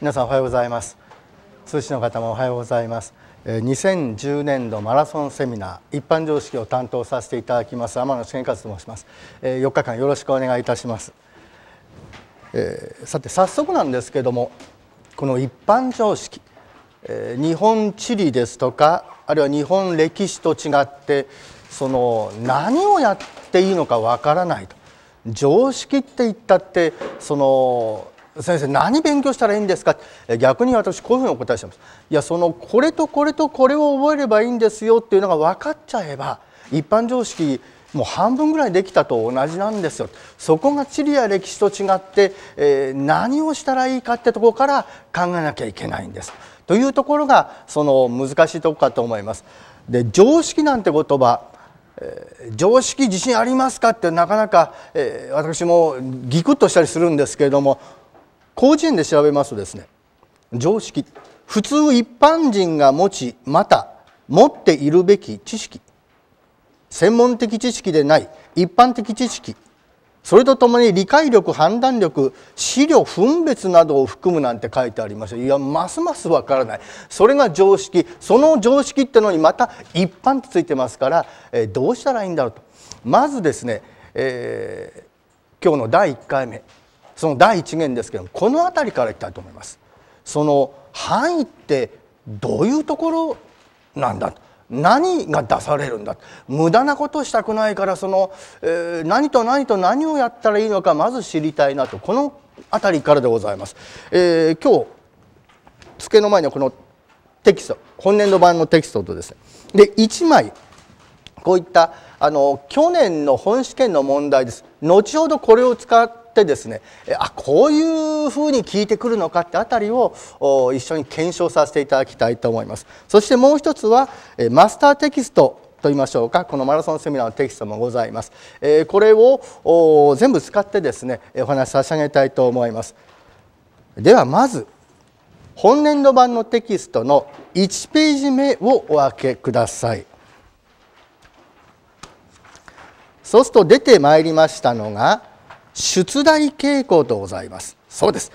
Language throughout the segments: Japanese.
皆さんおはようございます通信の方もおはようございます2010年度マラソンセミナー一般常識を担当させていただきます天野重勝と申します4日間よろしくお願いいたしますさて早速なんですけどもこの一般常識日本地理ですとかあるいは日本歴史と違ってその何をやっていいのかわからないと常識って言ったってその先生何勉強したらいいんですか逆に私こういうふうにお答えしてますいやそのこれとこれとこれを覚えればいいんですよっていうのが分かっちゃえば一般常識もう半分ぐらいできたと同じなんですよそこが地理や歴史と違って、えー、何をしたらいいかってところから考えなきゃいけないんですというところがその難しいとこかと思いますで常識なんて言葉常識自信ありますかってなかなか、えー、私もぎくっとしたりするんですけれども広辞苑で調べますとですね常識普通一般人が持ちまた持っているべき知識専門的知識でない一般的知識それとともに理解力判断力資料分別などを含むなんて書いてありましたいやますますわからないそれが常識その常識ってのにまた一般ってついてますから、えどうしたらいいんだろうとまずですね、えー、今日の第1回目その第一元ですけどこの辺りからいきたいと思います。その範囲ってどういうところなんだ何が出されるんだ無駄なことしたくないからその、えー、何と何と何をやったらいいのかまず知りたいなとこの辺りからでございます。えー、今日机の前にこのテキスト今年度版のテキストとですねで1枚こういったあの去年の本試験の問題です後ほどこれを使っってですねあこういうふうに聞いてくるのかってあたりを一緒に検証させていただきたいと思いますそしてもう一つはマスターテキストと言いましょうかこのマラソンセミナーのテキストもございますこれを全部使ってですねお話し差し上げたいと思いますではまず本年度版のテキストの1ページ目をお開けくださいそうすると出てまいりましたのが出題傾向とございますそうです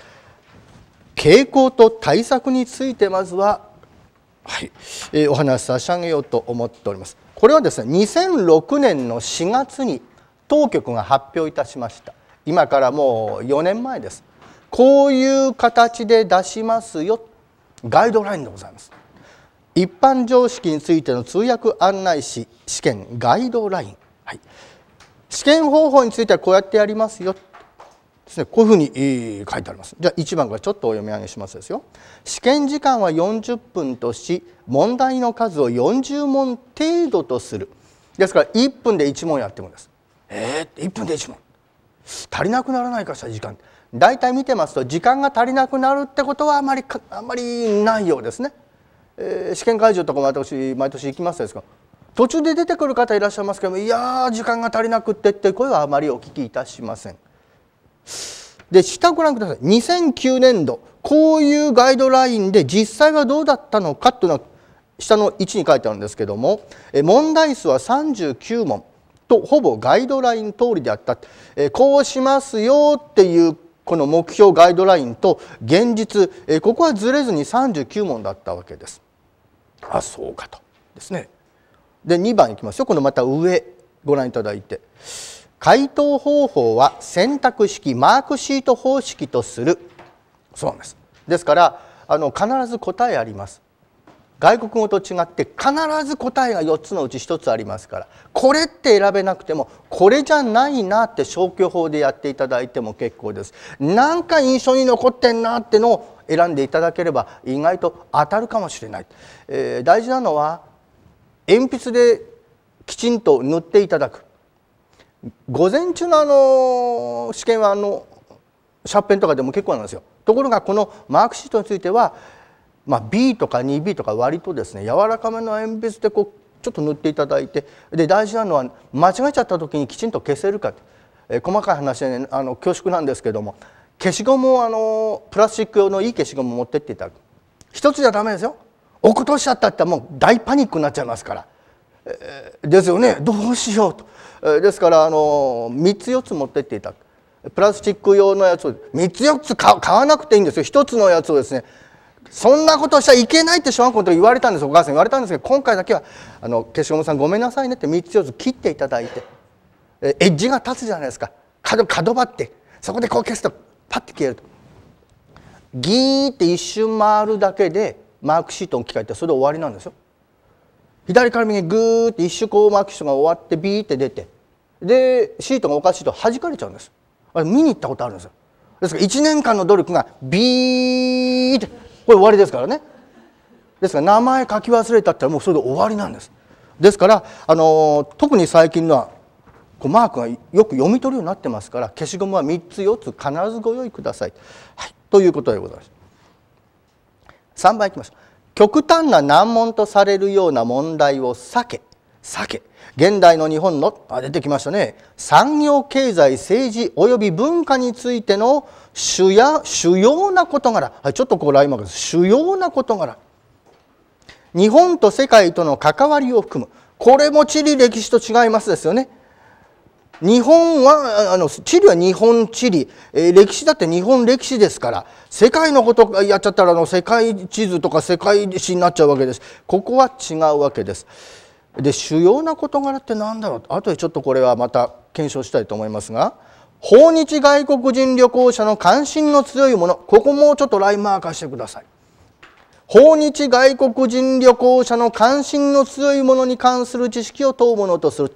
傾向と対策についてまずははい、えー、お話し差し上げようと思っておりますこれはですね2006年の4月に当局が発表いたしました今からもう4年前ですこういう形で出しますよガイドラインでございます一般常識についての通訳案内士試験ガイドライン、はい、試験方法についてはこうやってやりますよですねこういうふうに書いてありますじゃあ1番からちょっとお読み上げしますですよ試験時間は40分とし問題の数を40問程度とするですから1分で1問やってもですえー、1分で1問足りなくならないかしら時間大体見てますと時間が足りなくなるってことはあまりあまりないようですね、えー、試験会場とかも私毎年行きますですか。途中で出てくる方いらっしゃいますけどいやー時間が足りなくってって声はあまりお聞きいたしません。で下ご覧ください2009年度こういうガイドラインで実際はどうだったのかというのは下の1に書いてあるんですけども問題数は39問とほぼガイドライン通りであったこうしますよっていうこの目標ガイドラインと現実ここはずれずに39問だったわけです。あそうかとですね。で2番いきますよこのまた上ご覧いただいて回答方法は選択式マークシート方式とするそうなんですですからあの必ず答えあります外国語と違って必ず答えが4つのうち1つありますからこれって選べなくてもこれじゃないなって消去法でやっていただいても結構ですなんか印象に残ってんなってのを選んでいただければ意外と当たるかもしれない、えー、大事なのは鉛筆できちんと塗っていただく午前中のあの試験はあのシャーペンとかでも結構なんですよところがこのマークシートについては、まあ、B とか 2B とか割とですね柔らかめの鉛筆でこうちょっと塗っていただいてで大事なのは間違えちゃった時にきちんと消せるかと、えー、細かい話で、ね、あの恐縮なんですけども消しゴムをあのプラスチック用のいい消しゴムを持ってっていただく一つじゃダメですよ落っことしちゃったってもう大パニックになっちゃいますから、えー、ですよねどうしようと、えー、ですからあの3つ4つ持ってっていたプラスチック用のやつを3つ4つ買わなくていいんですよ1つのやつをですねそんなことしちゃいけないって小学校の時言われたんですお母さん言われたんですけど今回だけはあの消しゴムさんごめんなさいねって3つ4つ切っていただいてエッジが立つじゃないですか角角張ってそこでこう消すとパッて消えるとギーって一瞬回るだけでマークシートの機械ってそれで終わりなんですよ左から右にグーって一周こうマークシートが終わってビーって出てでシートがおかしいと弾かれちゃうんですあれ見に行ったことあるんですよですから1年間の努力がビーってこれ終わりですからねですから名前書き忘れたったらもうそれで終わりなんですですから、あのー、特に最近のはこうマークがよく読み取るようになってますから消しゴムは3つ4つ必ずご用意ください、はい、ということでございます。3番いきます極端な難問とされるような問題を避け避け現代の日本のあ出てきましたね産業経済政治及び文化についての主や主要な事柄、はい、ちょっとこうライマークです主要な事柄日本と世界との関わりを含むこれも地理歴史と違いますですよね日本はあの地理は日本地理、えー、歴史だって日本歴史ですから世界のことやっちゃったらあの世界地図とか世界史になっちゃうわけですここは違うわけですで主要な事柄って何だろう後でちょっとこれはまた検証したいと思いますが訪日外国人旅行者の関心の強いものここもちょっとラインマー化してください訪日外国人旅行者の関心の強いものに関する知識を問うものとする、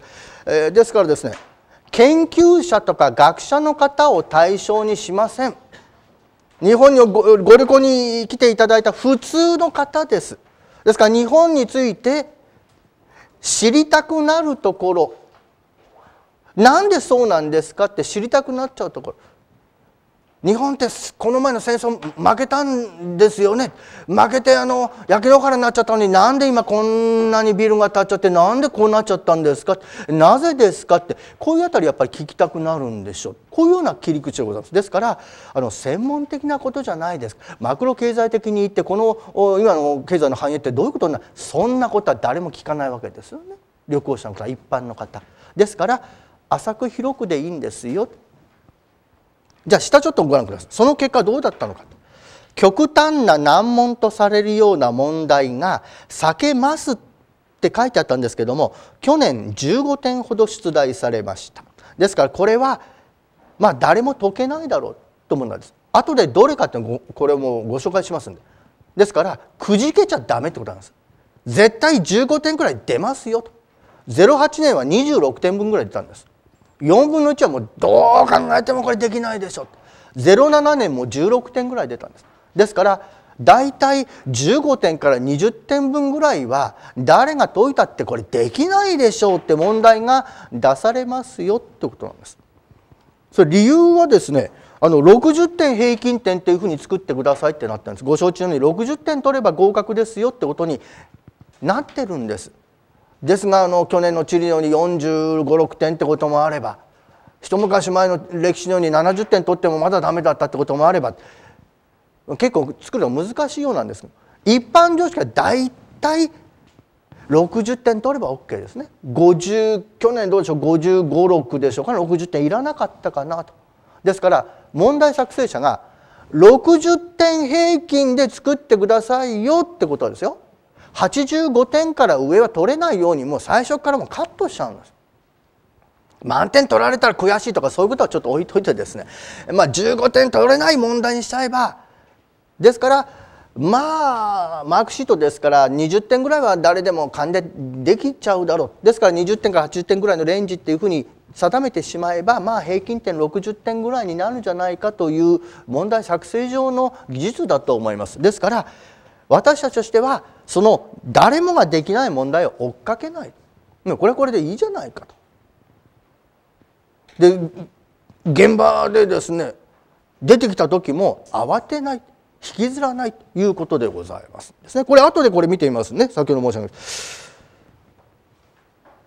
えー、ですからですね研究者とか学者の方を対象にしません日本にご旅行に来ていただいた普通の方ですですから日本について知りたくなるところなんでそうなんですかって知りたくなっちゃうところ日本ってこの前の戦争負けたんですよね負けてあの焼け野原になっちゃったのになんで今こんなにビルが建っちゃってなんでこうなっちゃったんですかなぜですかってこういうあたりやっぱり聞きたくなるんでしょうこういうような切り口でございますですからあの専門的なことじゃないですマクロ経済的に言ってこの今の経済の繁栄ってどういうことなそんなことは誰も聞かないわけですよね旅行者の方一般の方ですから浅く広くでいいんですよじゃあ下ちょっとご覧くださいその結果どうだったのかと極端な難問とされるような問題が避けますって書いてあったんですけども去年15点ほど出題されましたですからこれはまあ誰も解けないだろうと思うんです後でどれかってこれもご紹介しますんでですからくじけちゃダメってことなんです絶対15点くらい出ますよと08年は26点分ぐらい出たんです4分の1はもうどう考えてもこれできないでしょ07年も16点ぐらい出たんですですから大体15点から20点分ぐらいは誰が解いたってこれできないでしょうって問題が出されますよってことなんです。それ理由はですねあの60点平均点っていうふうに作ってくださいってなったんですご承知のように60点取れば合格ですよってことになってるんです。ですがあの去年のチリのように4 5 6点ってこともあれば一昔前の歴史のように70点取ってもまだダメだったってこともあれば結構作るの難しいようなんです一般常識は大体60点取れば OK ですね50去年どうでしょう556でしょうか60点いらなかったかなとですから問題作成者が60点平均で作ってくださいよってことですよ85点から上は取れないようにもう最初からもカットしちゃうんです満点取られたら悔しいとかそういうことはちょっと置いといてですね、まあ、15点取れない問題にしちゃえばですからまあマークシートですから20点ぐらいは誰でも勘でできちゃうだろうですから20点から80点ぐらいのレンジっていうふうに定めてしまえばまあ平均点60点ぐらいになるんじゃないかという問題作成上の技術だと思います。ですから私たちとしてはその誰もができない問題を追っかけないこれはこれでいいじゃないかと。で現場でですね出てきた時も慌てない引きずらないということでございますですねこれ後でこれ見てみますね先ほど申し上げた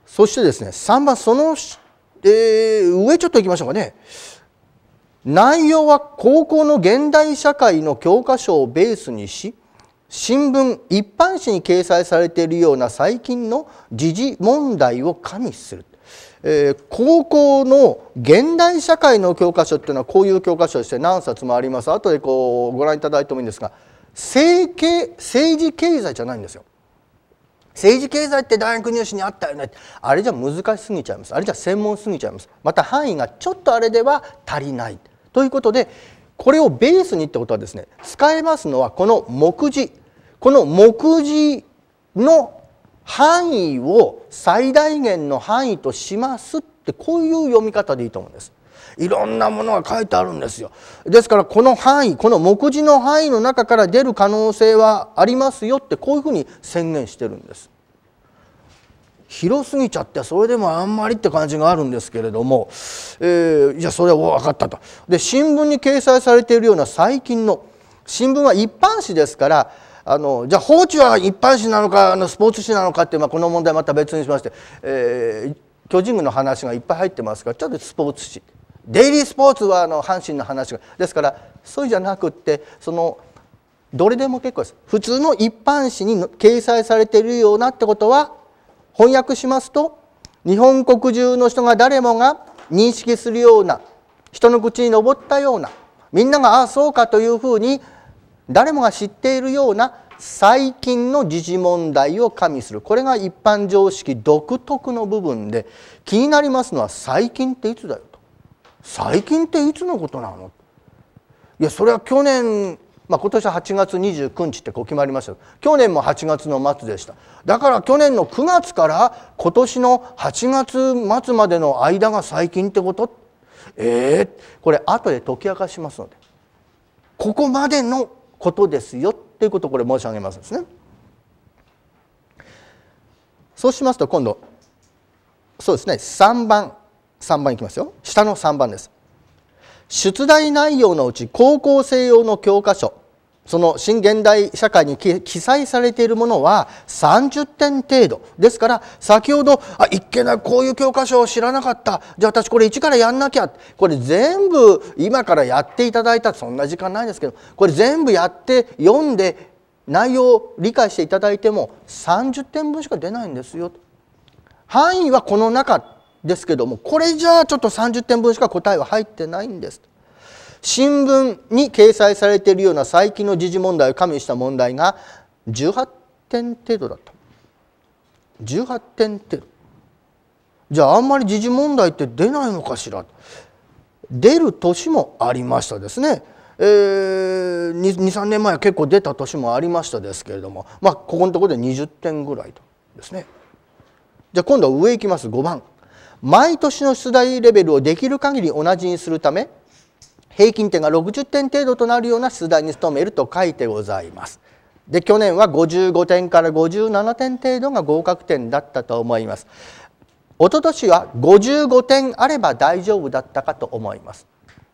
そしてですね3番その、えー、上ちょっといきましょうかね内容は高校の現代社会の教科書をベースにし新聞一般紙に掲載されているような最近の時事問題を加味する、えー、高校の現代社会の教科書っていうのはこういう教科書として何冊もあります後でこうご覧いただいてもいいんですが政経政治経済じゃないんですよ。政治経済って大学入試にあったよねあれじゃ難しすぎちゃいますあれじゃ専門すぎちゃいますまた範囲がちょっとあれでは足りないということでこれをベースにってことはですね使えますのはこの目次この目次の範囲を最大限の範囲としますってこういう読み方でいいと思うんです。いろんなものが書いてあるんですよ。ですからこの範囲この目次の範囲の中から出る可能性はありますよってこういうふうに宣言してるんです。広すぎちゃってそれでもあんまりって感じがあるんですけれども、えー、じゃそれは分かったと。で新聞に掲載されているような最近の新聞は一般紙ですからあのじゃあ放置は一般紙なのかあのスポーツ紙なのかって、まあ、この問題また別にしまして、えー、巨人軍の話がいっぱい入ってますからちょっとスポーツ紙デイリースポーツはあの阪神の話がですからそうじゃなくってそのどれでも結構です普通の一般紙に掲載されているようなってことは翻訳しますと日本国中の人が誰もが認識するような人の口に上ったようなみんながああそうかというふうに誰もが知っているような最近の時事問題を加味するこれが一般常識独特の部分で気になりますのは最近っていつだよと最近っていつのことなのいやそれは去年まあ、今年は8月29日ってこう決まりました去年も8月の末でしただから去年の9月から今年の8月末までの間が最近ってことええー、これ後で解き明かしますのでここまでのことですよっていうことをこれ申し上げますですね。そうしますと今度そうですね3番3番いきますよ下の3番です。出題内容のうち高校生用の教科書その新現代社会に記載されているものは30点程度ですから先ほどあいっけなこういう教科書を知らなかったじゃあ私これ一からやんなきゃこれ全部今からやっていただいたそんな時間ないですけどこれ全部やって読んで内容を理解していただいても30点分しか出ないんですよ範囲はこの中ですけどもこれじゃあちょっと30点分しか答えは入ってないんです新聞に掲載されているような最近の時事問題を加味した問題が18点程度だった18点程度じゃああんまり時事問題って出ないのかしら出る年もありましたですねえー、23年前は結構出た年もありましたですけれどもまあここのところで20点ぐらいとですねじゃあ今度は上いきます5番毎年の出題レベルをできる限り同じにするため平均点が60点程度となるような出題に努めると書いてございます。で去年は55点から57点程度が合格点だったと思います。一昨年は55点あれば大丈夫だったかと思います。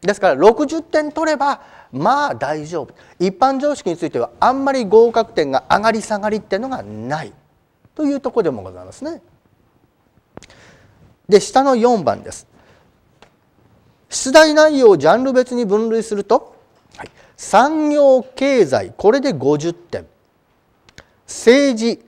ですから60点取ればまあ大丈夫一般常識についてはあんまり合格点が上がり下がりっていうのがないというところでもございますね。で下の4番です。出題内容をジャンル別に分類すると、はい、産業経済これで50点政治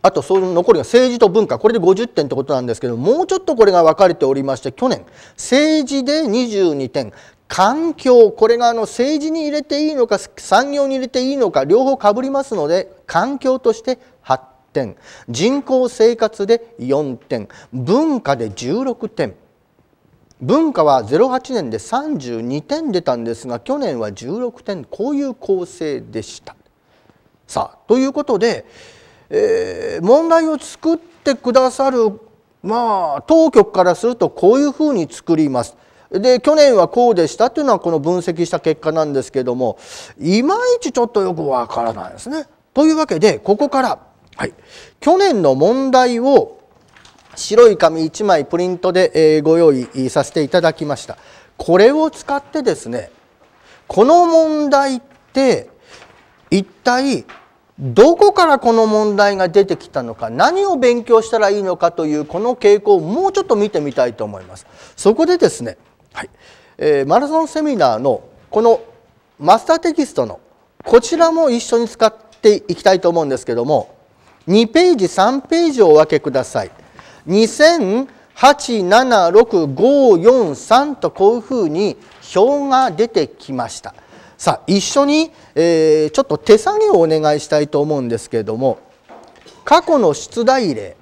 あとその残りが政治と文化これで50点ってことなんですけどもうちょっとこれが分かれておりまして去年政治で22点環境これがあの政治に入れていいのか産業に入れていいのか両方かぶりますので環境として8点人口生活で4点文化で16点。文化は08年で32点出たんですが去年は16点こういう構成でした。さあということで、えー、問題を作ってくださるまあ当局からするとこういうふうに作ります。で去年はこうでしたというのはこの分析した結果なんですけどもいまいちちょっとよくわからないですね。というわけでここから、はい、去年の問題を白い紙1枚プリントでご用意させていただきましたこれを使ってですねこの問題って一体どこからこの問題が出てきたのか何を勉強したらいいのかというこの傾向をもうちょっと見てみたいと思います。そこでですね、はいえー、マラソンセミナーのこのマスターテキストのこちらも一緒に使っていきたいと思うんですけども2ページ3ページをお分けください。2076543とこういうふうに表が出てきました。さあ一緒に、えー、ちょっと手作業をお願いしたいと思うんですけれども過去の出題例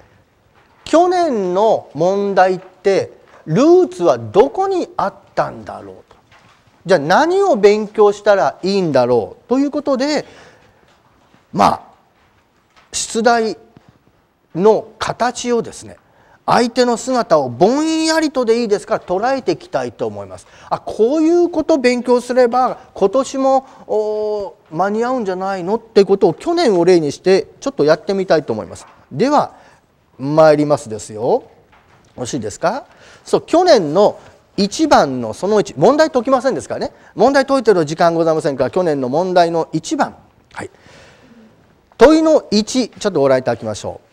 去年の問題ってルーツはどこにあったんだろうとじゃあ何を勉強したらいいんだろうということでまあ出題の形をですね相手の姿をぼんやりとでいいですから捉えていきたいと思います。あこういうこと勉強すれば今年も間に合うんじゃないのってことを去年を例にしてちょっとやってみたいと思います。では参りますですよ。よろしいですかそう去年の1番のその1問題解きませんですからね問題解いてる時間ございませんから去年の問題の1番、はい、問いの1ちょっとご覧いただきましょう。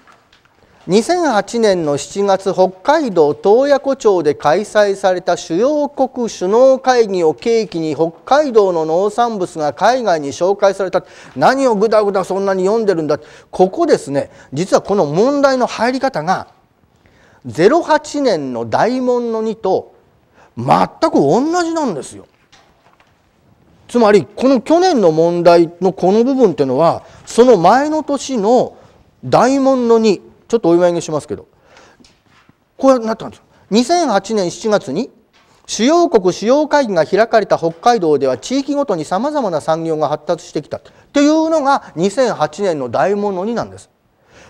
2008年の7月北海道洞爺湖町で開催された主要国首脳会議を契機に北海道の農産物が海外に紹介された何をぐだぐだそんなに読んでるんだここですね実はこの問題の入り方が08年の大問の2と全く同じなんですよ。つまりこの去年の問題のこの部分っていうのはその前の年の大問の2ちょっとお祝いにしますけどこうなったんです2008年7月に主要国主要会議が開かれた北海道では地域ごとにさまざまな産業が発達してきたというのが2008年の大物になんです。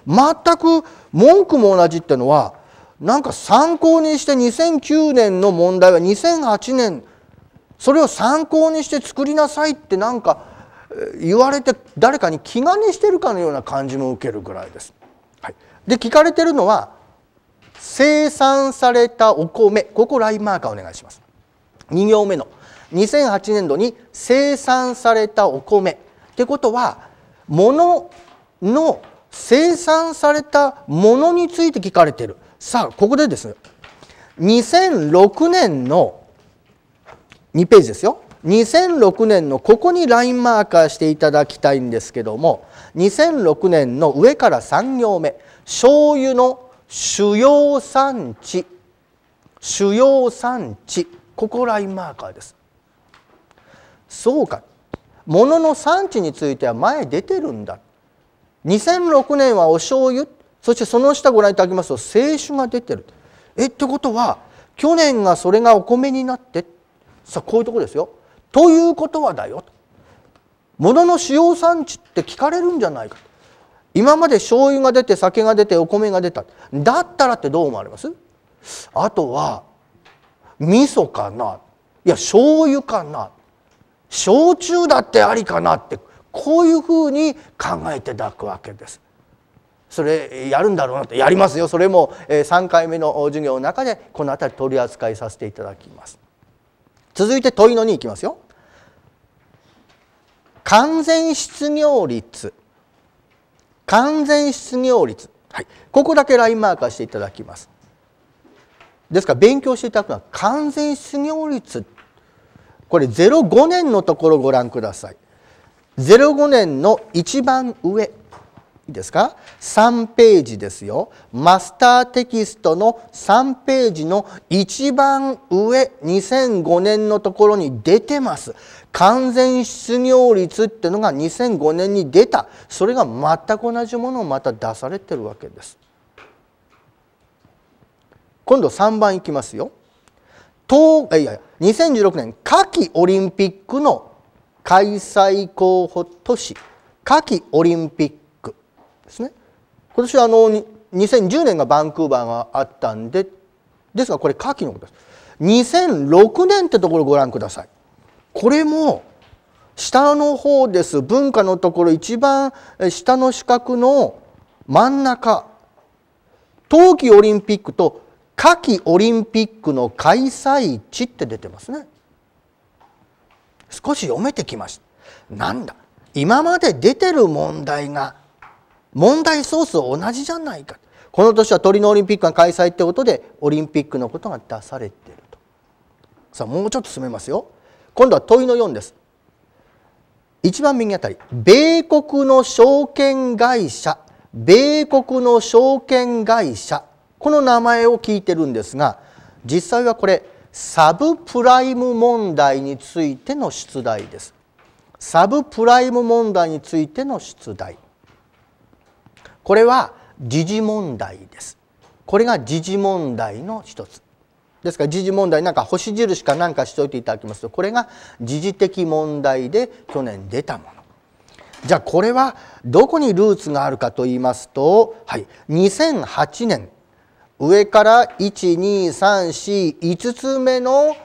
全く文句も同じってのはなんか参考にして2009年の問題は2008年それを参考にして作りなさいってなんか言われて誰かに気兼ねしてるかのような感じも受けるぐらいです。で聞かれてるのは生産されたお米ここラインマーカーお願いします2行目の2008年度に生産されたお米ってことはもの生産されたものについて聞かれてるさあここでですね2006年の2ページですよ2006年のここにラインマーカーしていただきたいんですけども2006年の上から3行目醤油の主要産地主要産地ここラインマーカーですそうか物の産地については前出てるんだ2006年はお醤油そしてその下ご覧いただきますと清酒が出てるえってことは去年がそれがお米になってさあこういうとこですよということはだよものの主要産地って聞かれるんじゃないかと今まで醤油が出て酒が出てお米が出ただったらってどう思われますあとは味噌かないや醤油かな焼酎だってありかなってこういうふうに考えていただくわけです。それやるんだろうなってやりますよそれも3回目の授業の中でこの辺り取り扱いさせていただきます。続いて問いの2いきますよ。完全失業率完全失業率、はい、ここだけラインマーカーしていただきますですから勉強していただくのは完全失業率これ05年のところをご覧ください05年の一番上いいですか3ページですよマスターテキストの3ページの一番上2005年のところに出てます完全失業率っていうのが2005年に出たそれが全く同じものをまた出されてるわけです今度3番いきますよ東いやいや2016年夏季オリンピックの開催候補都市夏季オリンピックですね。今年はあの2010年がバンクーバーがあったんでですがこれ夏季のことです。2006年ってところご覧ください。これも下の方です文化のところ一番下の四角の真ん中冬季オリンピックと夏季オリンピックの開催地って出てますね少し読めてきましたなんだ今まで出てる問題が問題ソース同じじゃないかこの年はトリノオリンピックが開催ってことでオリンピックのことが出されてるとさあもうちょっと進めますよ今度は問いの4です一番右あたり米国の証券会社米国の証券会社この名前を聞いてるんですが実際はこれサブプライム問題についての出題ですサブプライム問題についての出題これは時事問題ですこれが時事問題の一つですから時事問題なんか星印かなんかしておいていただきますとこれが時事的問題で去年出たものじゃあこれはどこにルーツがあるかと言いますと、はい、2008年上から12345つ目の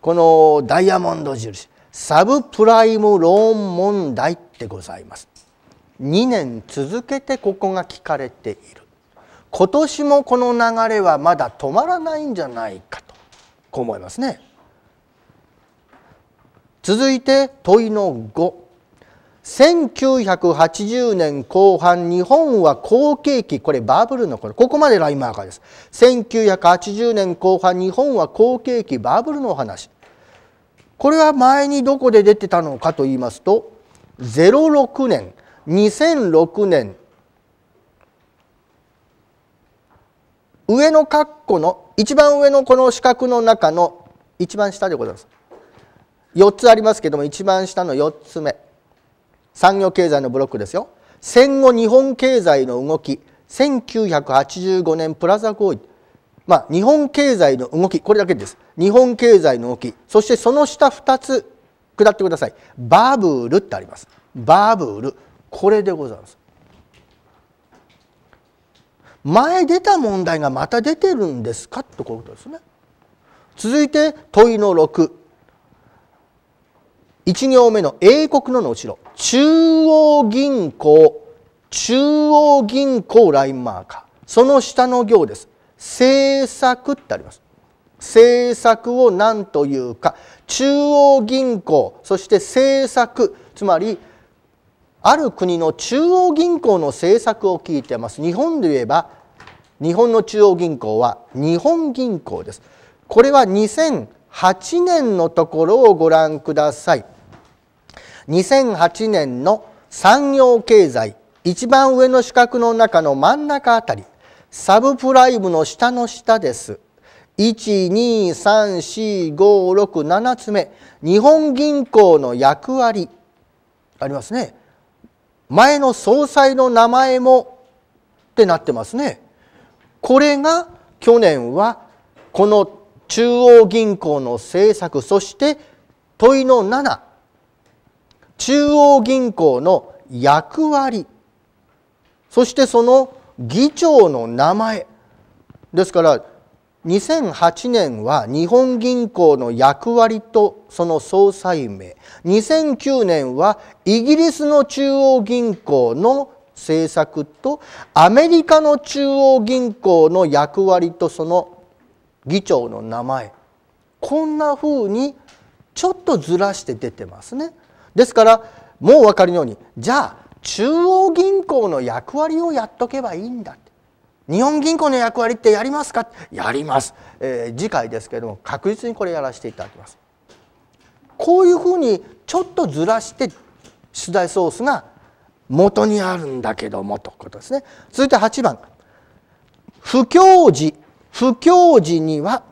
このダイヤモンド印サブプライムローン問題でございます。2年続けてここが聞かれている今年もこの流れはまだ止まらないんじゃないかとこう思いますね。続いて問いの5。1980年後半日本は好景気これバブルの頃ここまでラインマーカーです1980年後半日本は好景気バブルの話これは前にどこで出てたのかと言いますと06年2006年上の括弧の一番上のこの四角の中の一番下でございます4つありますけども一番下の4つ目産業経済のブロックですよ戦後日本経済の動き1985年プラザ合意まあ日本経済の動きこれだけです日本経済の動きそしてその下2つ下ってくださいバブルってありますバブルこれでございます。前出た問題がまた出てるんですかとこういうことですね。続いて問いの6。1行目の英国のの後ろ中央銀行中央銀行ラインマーカーその下の行です政策ってあります政策を何というか中央銀行そして政策つまりある国の中央銀行の政策を聞いてます日本で言えば日本の中央銀行は日本銀行ですこれは2008年のところをご覧ください2008年の産業経済一番上の四角の中の真ん中あたりサブプライムの下の下です1234567つ目日本銀行の役割ありますね前の総裁の名前もってなってますね。これが去年はこの中央銀行の政策そして問いの7中央銀行の役割そしてその議長の名前ですから2008年は日本銀行の役割とその総裁名2009年はイギリスの中央銀行の政策とアメリカの中央銀行の役割とその議長の名前こんなふうにちょっとずらして出てますね。ですからもうお分かりのようにじゃあ中央銀行の役割をやっとけばいいんだ日本銀行の役割ってやりますかやります、えー、次回ですけれども確実にこれやらせていただきますこういうふうにちょっとずらして出題ソースが元にあるんだけどもということですね続いて8番不況時不況時には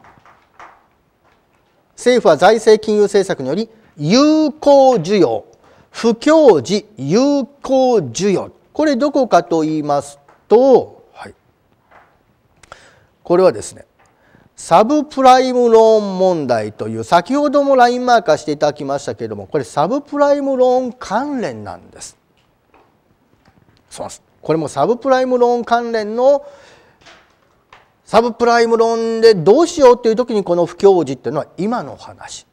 政府は財政金融政策により有効需要不況時有効需要これどこかと言いますとこれはですねサブプライムローン問題という先ほどもラインマーカーしていただきましたけれどもこれサブプライムローン関連なんです。そうですこれもサブプライムローン関連のサブプライムローンでどうしようっていう時にこの不況時っていうのは今の話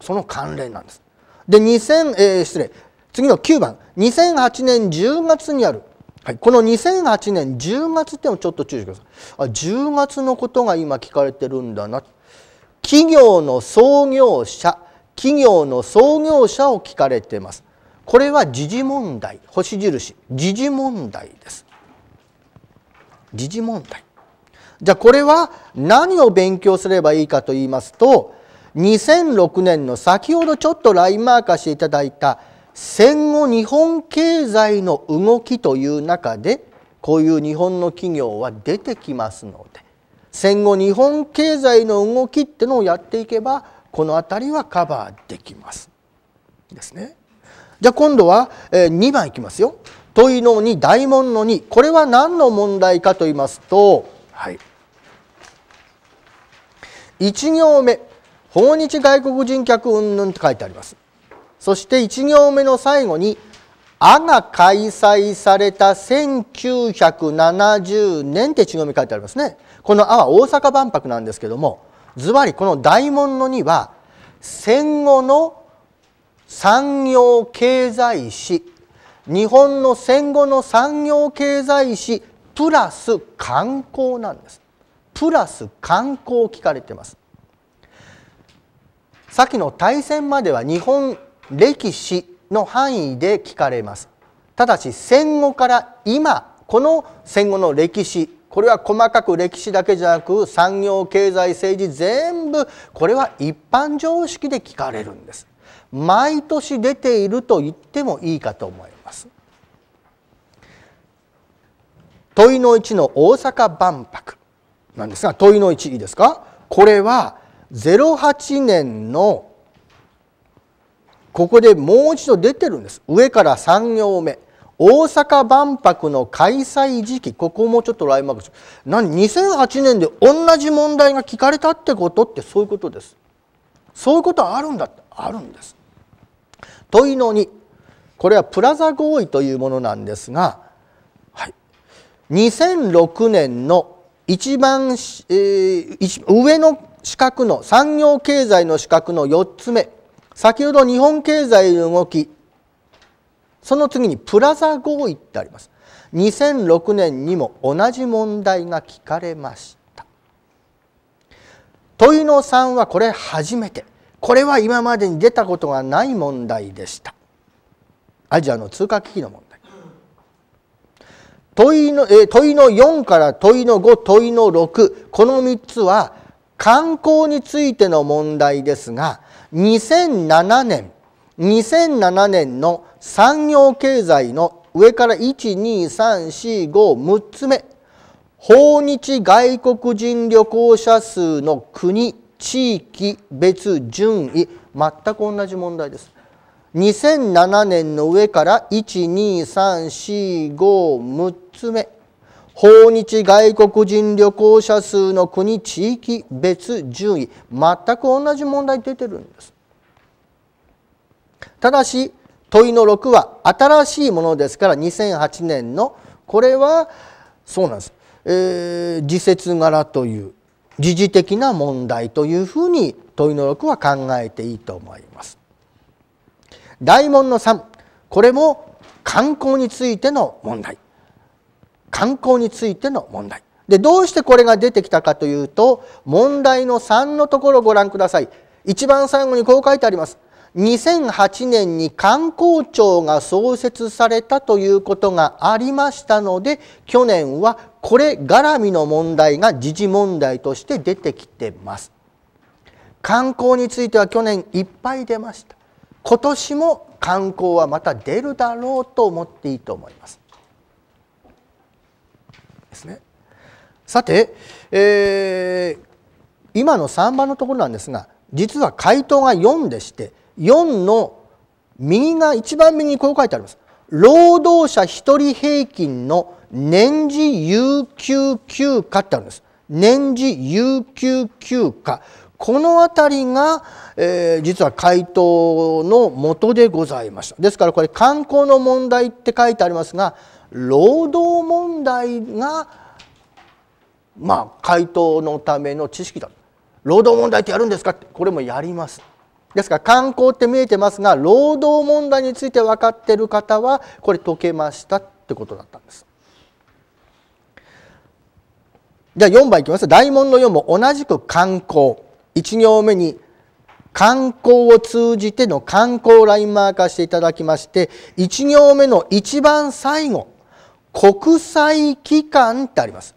その関連なんです。で2000、えー、失礼次の9番2008年10月にあるはい、この2008年10月っていうのをちょっと注意してください10月のことが今聞かれてるんだな企業の創業者企業の創業者を聞かれてますこれは時事問題星印時事問題です時事問題じゃあこれは何を勉強すればいいかと言いますと2006年の先ほどちょっとラインマーカーしていただいた戦後日本経済の動きという中でこういう日本の企業は出てきますので戦後日本経済の動きってのをやっていけばこの辺りはカバーできます。ですね。じゃあ今度は2番いきますよ。問いの2大問の2これは何の問題かと言いますと、はい、1行目訪日外国人客云々って書いてあります。そして1行目の最後に「あ」が開催された1970年って1行目書いてありますねこの「あ」は大阪万博なんですけどもずばりこの大門のには戦後の産業経済史日本の戦後の産業経済史プラス観光なんですプラス観光聞かれてますさっきの大戦までは日本歴史の範囲で聞かれますただし戦後から今この戦後の歴史これは細かく歴史だけじゃなく産業経済政治全部これは一般常識で聞かれるんです毎年出ていると言ってもいいかと思います問いの1の大阪万博なんですが問いの1いいですかこれは08年のここでもう一度出てるんです上から3行目大阪万博の開催時期ここもちょっとラインマークして何2008年で同じ問題が聞かれたってことってそういうことですそういうことあるんだってあるんですというのにこれはプラザ合意というものなんですが、はい、2006年の一番、えー、上の資格の産業経済の資格の4つ目先ほど日本経済の動きその次にプラザ合意ってあります2006年にも同じ問題が聞かれました問いの3はこれ初めてこれは今までに出たことがない問題でしたアジアの通貨危機の問題問いのえ問いの4から問いの5問いの6この3つは観光についての問題ですが2007年2007年の産業経済の上から123456つ目訪日外国人旅行者数の国地域別順位全く同じ問題です2007年の上から12345 6つ目訪日外国人旅行者数の国地域別順位全く同じ問題出てるんですただし問いの6は新しいものですから2008年のこれはそうなんです、えー、自説柄という時事的な問題というふうに問いの6は考えていいと思います。大問の3これも観光についての問題観光についての問題でどうしてこれが出てきたかというと問題の3のところをご覧ください一番最後にこう書いてあります2008年に観光庁が創設されたということがありましたので去年はこれ絡みの問題が時事問題として出てきてます観光については去年いっぱい出ました今年も観光はまた出るだろうと思っていいと思いますですね。さて、えー、今の3番のところなんですが実は回答が4でして4の右が一番右にこう書いてあります。労働者1人平均の年次有給休暇ってあるんです。年次有給休暇。この辺りが、えー、実は回答の元でございました。ですからこれ観光の問題って書いてありますが労働問題がまあ回答のための知識だ労働問題ってやるんですかってこれもやりますですから観光って見えてますが労働問題について分かってる方はこれ解けましたってことだったんですじゃあ4番いきます大問の4も同じく観光1行目に観光を通じての観光ラインマーカーしていただきまして1行目の一番最後国際機関ってあります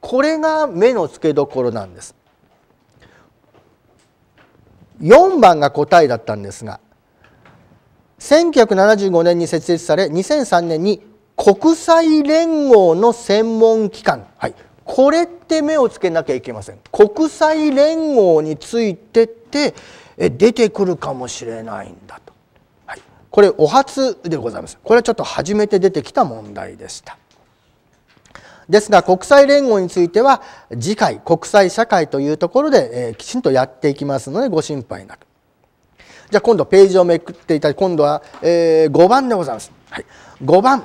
これが目の付けどころなんです4番が答えだったんですが1975年に設立され2003年に国際連合の専門機関、はい、これって目をつけなきゃいけません国際連合についてって出てくるかもしれないんだこれお初でございますこれはちょっと初めて出てきた問題でしたですが国際連合については次回国際社会というところで、えー、きちんとやっていきますのでご心配なくじゃあ今度ページをめくっていただき今度は、えー、5番でございます、はい、5番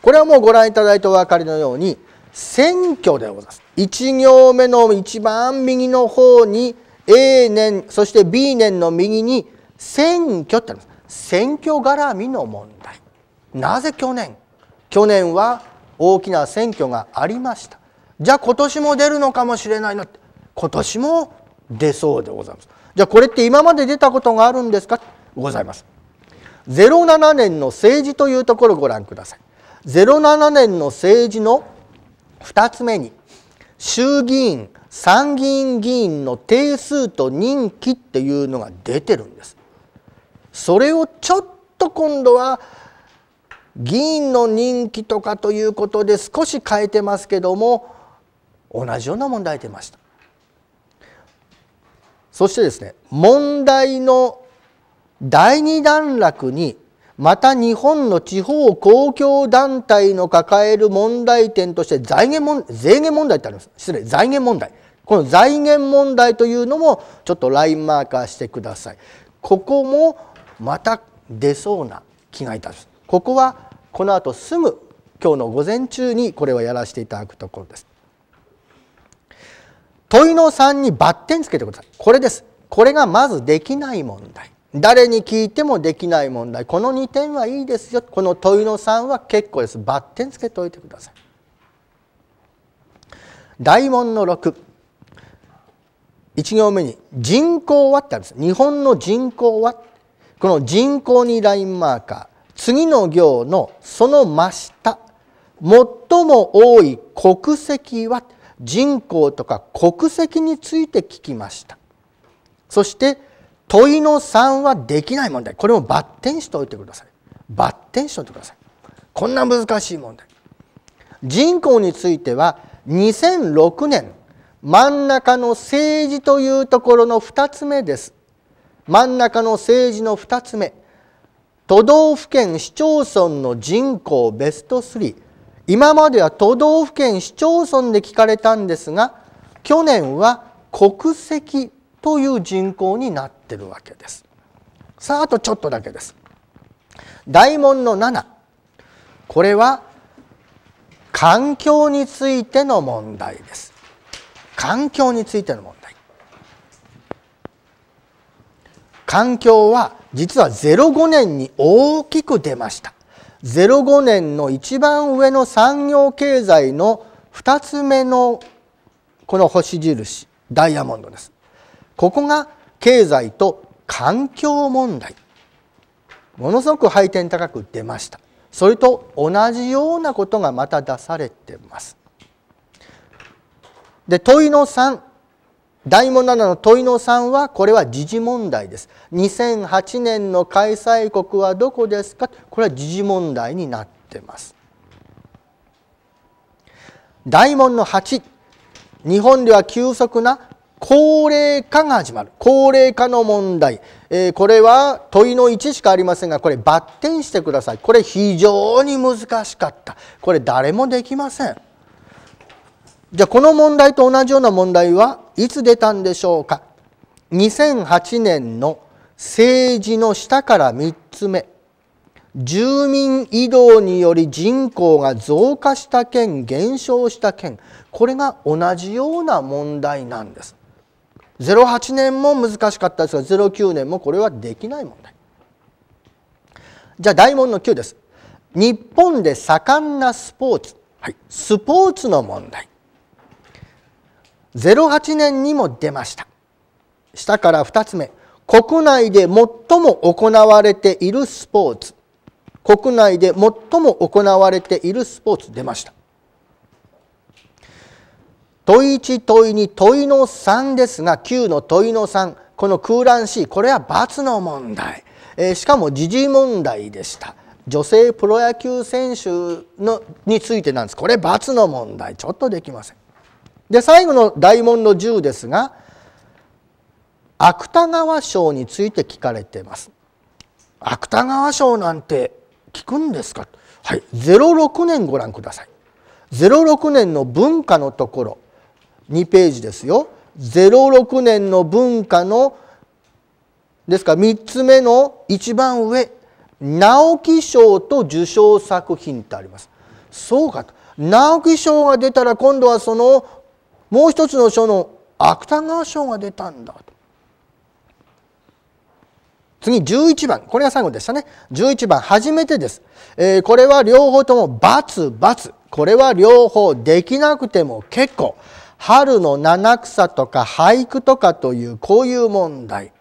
これはもうご覧いただいてお分かりのように選挙でございます1行目の一番右の方に A 年そして B 年の右に選挙ってあります選挙絡みの問題なぜ去年去年は大きな選挙がありましたじゃあ今年も出るのかもしれないなって今年も出そうでございますじゃあこれって今まで出たことがあるんですかございます07年の政治というところをご覧ください07年の政治の2つ目に衆議院参議院議員の定数と任期っていうのが出てるんですそれをちょっと今度は議員の任期とかということで少し変えてますけども同じような問題出ました。そしてですね問題の第2段落にまた日本の地方公共団体の抱える問題点として財源問税源問題ってあります失礼財源問題この財源問題というのもちょっとラインマーカーしてくださいここもまた出そうな気がいたしここはこの後すぐ今日の午前中にこれをやらせていただくところです。問いの3にバッテンつけてください。これです。これがまずできない問題。誰に聞いてもできない問題。この2点はいいですよ。この問いの3は結構です。バッテンつけておいてください。大問の6。1行目に人口はってあるんです。日本の人口はこの人口にラインマーカー次の行のその真下最も多い国籍は人口とか国籍について聞きましたそして問いの3はできない問題これもバッテンしておいてくださいバッテンしておいてくださいこんな難しい問題人口については2006年真ん中の政治というところの2つ目です真ん中の政治の2つ目都道府県市町村の人口ベスト3今までは都道府県市町村で聞かれたんですが去年は国籍という人口になってるわけですさああとちょっとだけです大問の7これは環境についての問題です環境についての問題環境は実は05年に大きく出ました05年の一番上の産業経済の2つ目のこの星印ダイヤモンドですここが経済と環境問題ものすごく配点高く出ましたそれと同じようなことがまた出されてますで問いの3大問7の問いの3はこれは時事問題です2008年の開催国はどこですかこれは時事問題になってます大問の8日本では急速な高齢化が始まる高齢化の問題、えー、これは問いの1しかありませんがこれ抜点してくださいこれ非常に難しかったこれ誰もできませんじゃあこの問題と同じような問題はいつ出たんでしょうか2008年の政治の下から3つ目住民移動により人口が増加した県減少した県これが同じような問題なんです。08年も難しかったですが09年もこれはできない問題。じゃあ大問の9です。日本で盛んなスポーツ、はい、スポーツの問題08年にも出ました下から2つ目国内で最も行われているスポーツ国内で最も行われているスポーツ出ました問一1問二2問いの3ですが9の問いの3この空欄 C これは罰の問題、えー、しかも時事問題でした女性プロ野球選手のについてなんですこれ罰の問題ちょっとできませんで最後の大門の十」ですが芥川賞について聞かれています芥川賞なんて聞くんですかはいゼロ六年ご覧くださいゼロ六年の文化のところ二ページですよゼロ六年の文化のですから3つ目の一番上直木賞と受賞作品ってありますそうかと直木賞が出たら今度はそのもう一つの書の芥川賞が出たんだと。次11番これが最後でしたね11番初めてです、えー、これは両方とも××これは両方できなくても結構春の七草とか俳句とかというこういう問題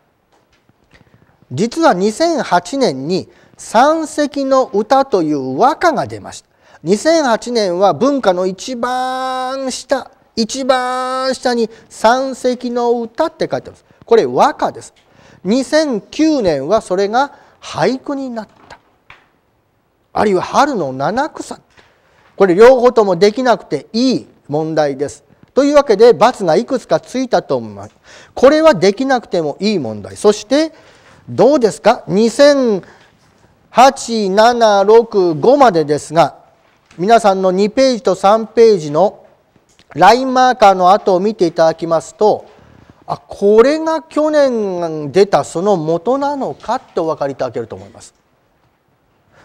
実は2008年に三席の歌という和歌が出ました2008年は文化の一番下一番下に「三席の歌」って書いてますこれ和歌です2009年はそれが俳句になったあるいは春の七草これ両方ともできなくていい問題ですというわけで×がいくつかついたと思いますこれはできなくてもいい問題そしてどうですか2008765までですが皆さんの2ページと3ページのラインマーカーの後を見ていただきますとあこれが去年出たその元なのかってお分かりいただけると思います。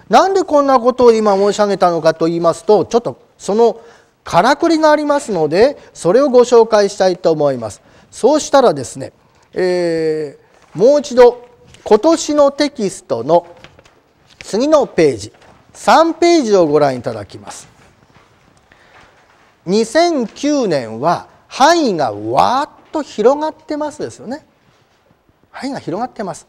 なんでこんなことを今申し上げたのかと言いますとちょっとそのからくりがありますのでそれをご紹介したいと思います。そうしたらですね、えー、もう一度今年のテキストの次のページ3ページをご覧いただきます。2009年は範囲がわーっと広がってますですよね範囲が広がってます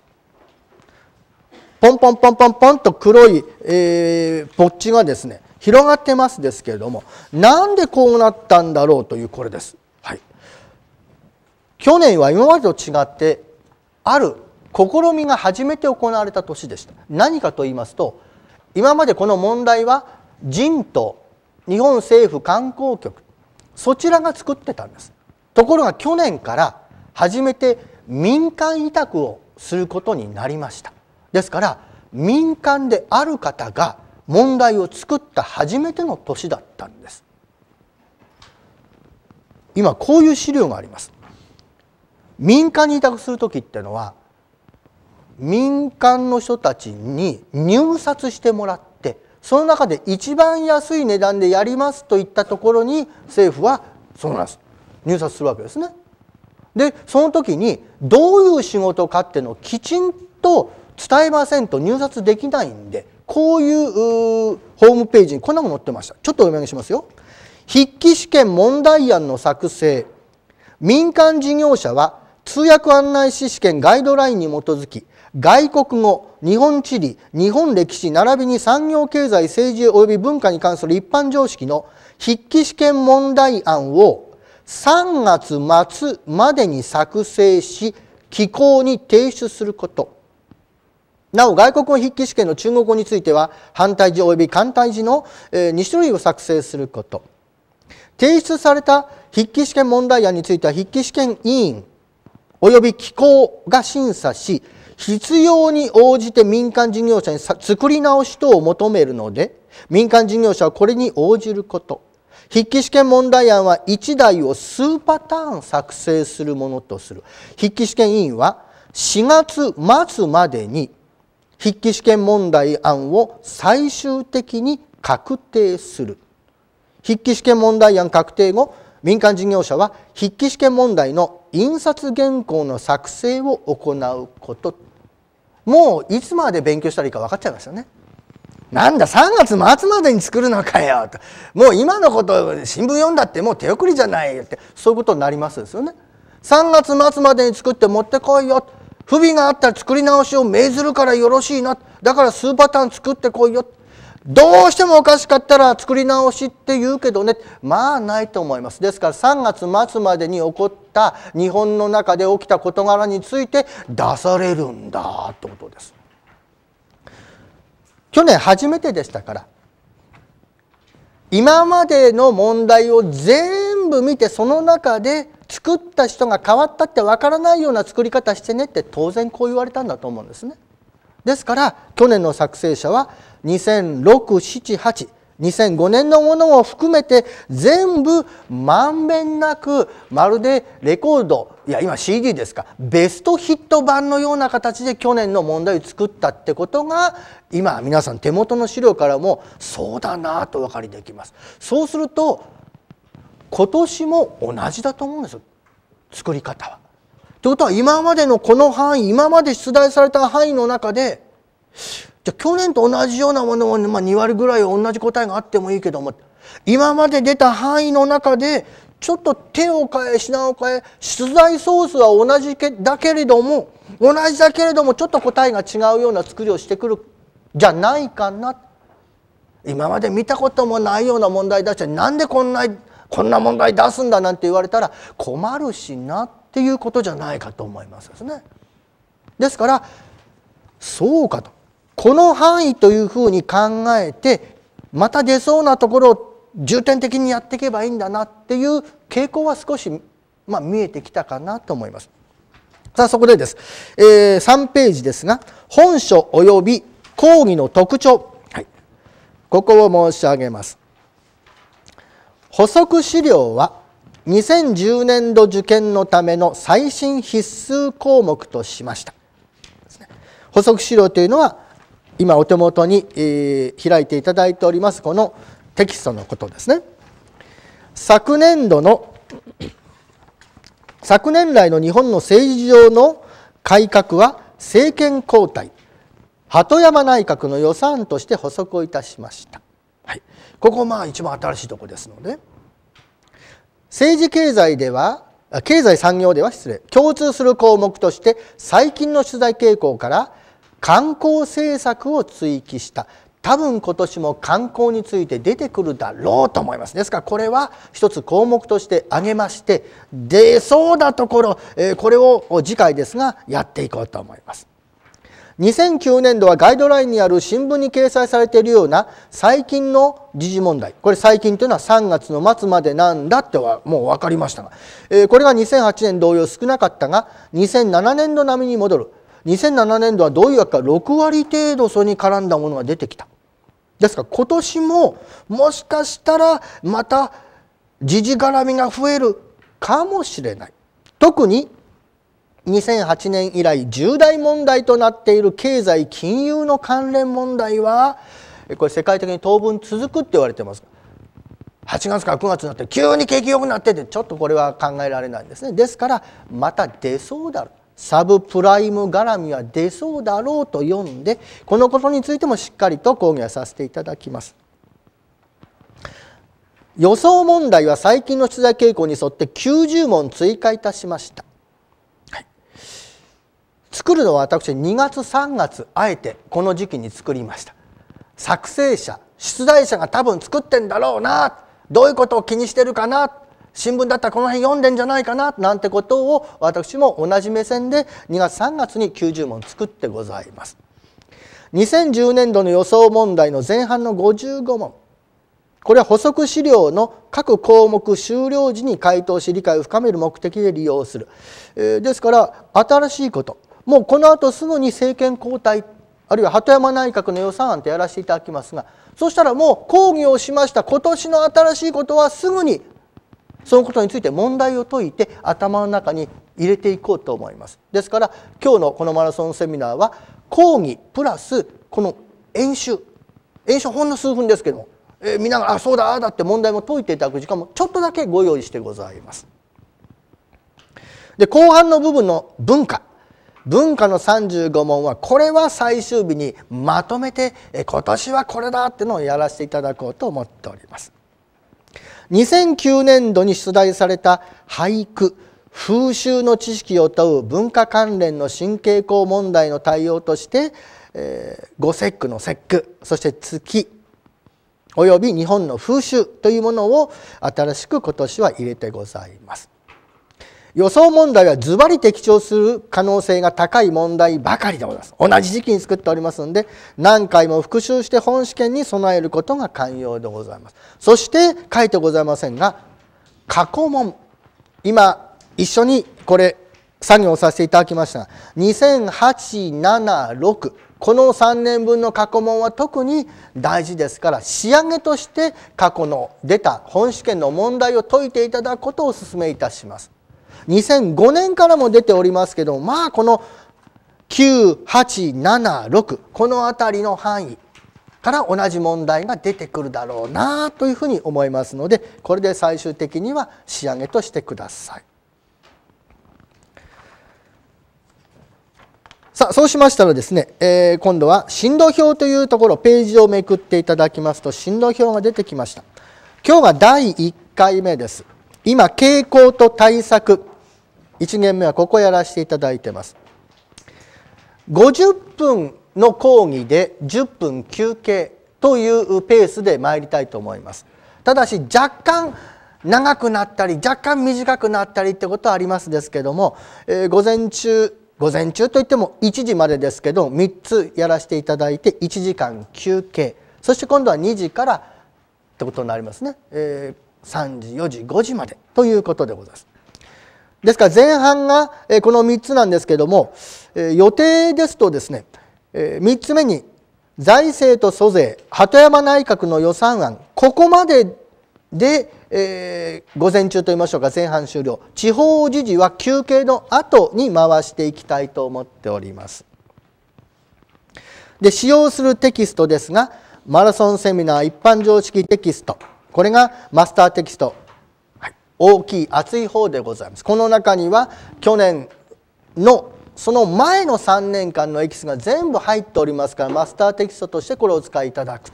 ポンポンポンポンポンと黒い、えー、ポッチがですね広がってますですけれどもなんでこうなったんだろうというこれです、はい、去年は今までと違ってある試みが初めて行われた年でした何かと言いますと今までこの問題は人と日本政府観光局そちらが作ってたんですところが去年から初めて民間委託をすることになりましたですから民間である方が問題を作った初めての年だったんです今こういう資料があります民間に委託する時ってのは民間の人たちに入札してもらってその中で一番安い値段でやりますといったところに政府はそうなんです入札するわけですね。でその時にどういう仕事かっていうのをきちんと伝えませんと入札できないんでこういうホームページにこんなもの載ってましたちょっとお読み上げしますよ。筆記試験問題案の作成民間事業者は通訳案内士試験ガイドラインに基づき外国語日本地理日本歴史並びに産業経済政治及び文化に関する一般常識の筆記試験問題案を3月末までに作成し機構に提出することなお外国語筆記試験の中国語については反対字及び簡体字の2種類を作成すること提出された筆記試験問題案については筆記試験委員及び機構が審査し必要に応じて民間事業者に作り直し等を求めるので民間事業者はこれに応じること筆記試験問題案は1台を数パターン作成するものとする筆記試験委員は4月末までに筆記試験問題案を最終的に確定する筆記試験問題案確定後民間事業者は筆記試験問題の印刷原稿の作成を行うこともういつまで勉強したらいいか分かっちゃいますよね。なんだ3月末までに作るのかよともう今のこと新聞読んだってもう手遅れじゃないよってそういうことになりますですよね。3月末までに作って持ってこいよ不備があったら作り直しを命ずるからよろしいなだから数パターン作ってこいよどうしてもおかしかったら作り直しって言うけどねまあないと思いますですから3月末までに起こった日本の中で起きた事柄について出されるんだってことです去年初めてでしたから今までの問題を全部見てその中で作った人が変わったってわからないような作り方してねって当然こう言われたんだと思うんですね。ですから去年の作成者は2006782005年のものを含めて全部まんべんなくまるでレコードいや今 CD ですかベストヒット版のような形で去年の問題を作ったってことが今皆さん手元の資料からもそうだなとお分かりできます。そうすると今年も同じだと思うんですよ作り方は。ということは今までのこの範囲今まで出題された範囲の中でじゃ去年と同じようなものを、まあ、2割ぐらい同じ答えがあってもいいけども今まで出た範囲の中でちょっと手を変え品を変え出題ソースは同じだけれども同じだけれどもちょっと答えが違うような作りをしてくるじゃないかな今まで見たこともないような問題出してなんでこんなこんな問題出すんだなんて言われたら困るしなって。っていうことじゃないかと思いますですね。ですからそうかとこの範囲というふうに考えてまた出そうなところを重点的にやっていけばいいんだなっていう傾向は少し、まあ、見えてきたかなと思います。さあそこでです、えー、3ページですが本書及び講義の特徴、はい、ここを申し上げます。補足資料は2010年度受験のための最新必須項目としました。補足資料というのは今お手元に、え開いていただいておりますこのテキストのことですね。昨年度の 昨年来の日本の政治上の改革は政権交代鳩山内閣の予算として補足をいたしました。はい、ここまあ一番新しいとこですので。政治経済では経済産業では失礼共通する項目として最近の取材傾向から観光政策を追記した多分今年も観光について出てくるだろうと思いますですからこれは一つ項目として挙げまして出そうなところ、えこれを次回ですがやっていこうと思います。2009年度はガイドラインにある新聞に掲載されているような最近の時事問題これ最近というのは3月の末までなんだってはもう分かりましたが、えー、これが2008年同様少なかったが2007年度並みに戻る2007年度はどういうわけか6割程度それに絡んだものが出てきたですから今年ももしかしたらまた時事絡みが増えるかもしれない特に2008年以来重大問題となっている経済金融の関連問題はこれ世界的に当分続くって言われてます8月から9月になって急に景気良くなっててちょっとこれは考えられないんですねですからまた出そうだろうサブプライム絡みは出そうだろうと読んでこのことについてもしっかりと講義はさせていただきます予想問題は最近の出題傾向に沿って90問追加いたしました作るのは私2月3月あえてこの時期に作りました作成者出題者が多分作ってんだろうなどういうことを気にしてるかな新聞だったらこの辺読んでんじゃないかななんてことを私も同じ目線で2月3月に90問作ってございます2010年度の予想問題の前半の55問これは補足資料の各項目終了時に回答し理解を深める目的で利用する、えー、ですから新しいこともうこのあとすぐに政権交代あるいは鳩山内閣の予算案とやらせていただきますがそしたらもう抗議をしました今年の新しいことはすぐにそのことについて問題を解いて頭の中に入れていこうと思います。ですから今日のこのマラソンセミナーは講義プラスこの演習演習ほんの数分ですけども、えー、見ながら「あそうだああだ」って問題も解いていただく時間もちょっとだけご用意してございます。で後半の部分の文化文化の35問はこれは最終日にまとめて今年はこれだってのをやらせていただこうと思っております2009年度に出題された俳句風習の知識を問う文化関連の神経向問題の対応として、え五節句の節句そして月および日本の風習というものを新しく今年は入れてございます。予想問題はズバリ的中する可能性が高い問題ばかりでございます同じ時期に作っておりますので何回も復習して本試験に備えることが肝要でございますそして書いてございませんが過去問今一緒にこれ作業させていただきました20876この3年分の過去問は特に大事ですから仕上げとして過去の出た本試験の問題を解いていただくことをお勧めいたします。2005年からも出ておりますけどまあこの9876この辺りの範囲から同じ問題が出てくるだろうなというふうに思いますのでこれで最終的には仕上げとしてください。さあそうしましたらですね、えー、今度は震度表というところページをめくっていただきますと震度表が出てきました。今日が第1回目です。今傾向と対策1限目はここやらせていただいてます50分の講義で10分休憩というペースで参りたいと思いますただし若干長くなったり若干短くなったりってことはありますですけども、えー、午前中午前中といっても1時までですけど3つやらせていただいて1時間休憩そして今度は2時からってことになりますね、えー、3時4時5時までということでございます。ですから前半がこの3つなんですけども予定ですとですね3つ目に財政と租税鳩山内閣の予算案ここまでで、えー、午前中といいましょうか前半終了地方自治は休憩の後に回していきたいと思っております。で使用するテキストですがマラソンセミナー一般常識テキストこれがマスターテキスト大きい厚い方でございますこの中には去年のその前の3年間のエキスが全部入っておりますからマスターテキストとしてこれをお使いいただく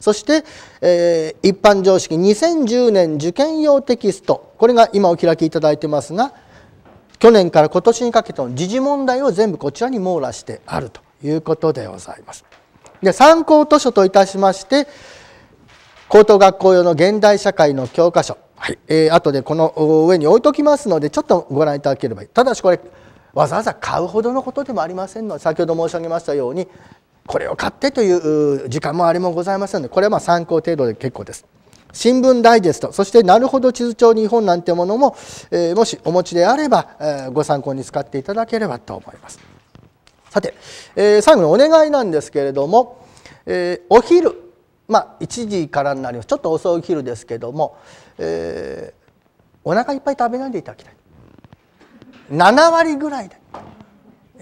そして、えー、一般常識2010年受験用テキストこれが今お開きいただいてますが去年から今年にかけての時事問題を全部こちらに網羅してあるということでございます。で参考図書といたしまして高等学校用の現代社会の教科書はいえー、あとでこの上に置いときますのでちょっとご覧いただければいいただしこれわざわざ買うほどのことでもありませんので先ほど申し上げましたようにこれを買ってという時間もあれもございませんのでこれはま参考程度で結構です。新聞ダイジェストそしてなるほど地図帳日本なんてものも、えー、もしお持ちであれば、えー、ご参考に使っていただければと思います。さて、えー、最後のお願いなんですけれども、えお昼まあ、1時からになりますちょっと遅い昼ですけども、えー、お腹いっぱい食べないでいただきたい7割ぐらいで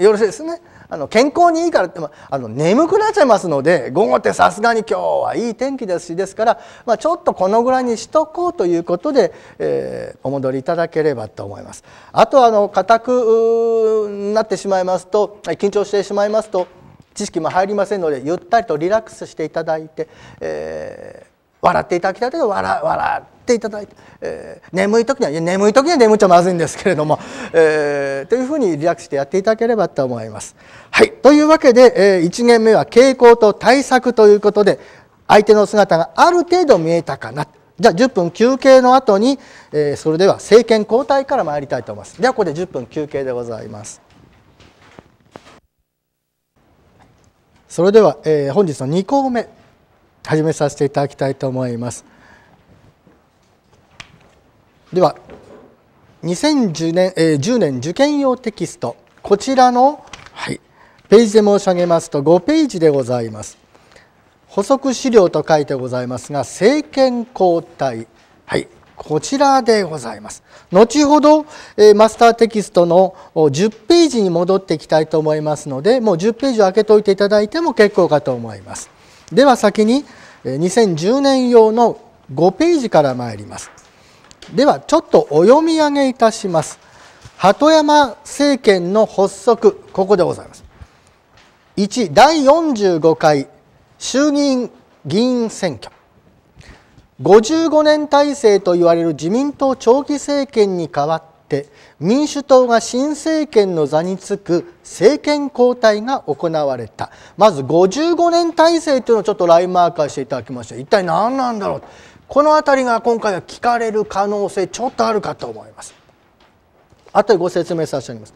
よろしいですねあの健康にいいからってあの眠くなっちゃいますので午後ってさすがに今日はいい天気ですしですから、まあ、ちょっとこのぐらいにしとこうということで、えー、お戻りいただければと思います。あとあの固くなってしまいますと緊張してしまいますと知識も入りませんのでゆったりとリラックスしていただいて、えー、笑っていただきたいけど笑笑ていただいて、えー、眠い時には眠い時には眠っちゃまずいんですけれども、えー、というふうにリラックスしてやっていただければと思います。はい、というわけで、えー、1年目は傾向と対策ということで相手の姿がある程度見えたかなじゃあ10分休憩の後に、えー、それでは政権交代から参りたいと思いますではここで10分休憩でございますそれでは、えー、本日の2項目始めさせていただきたいと思います。では2010年,、えー、10年受験用テキストこちらの、はい、ページで申し上げますと5ページでございます補足資料と書いてございますが政権交代はいこちらでございます後ほど、えー、マスターテキストの10ページに戻っていきたいと思いますのでもう10ページを開けといていただいても結構かと思いますでは先に2010年用の5ページから参りますではちょっとお読み上げいたします鳩山政権の発足ここでございます1第45回衆議院議員選挙55年体制といわれる自民党長期政権に代わって民主党が新政権の座につく政権交代が行われたまず55年体制というのをちょっとラインマーカーしていただきました一体何なんだろうこの辺りが今回は聞かれる可能性ちょっとあるかと思います。後でご説明させております。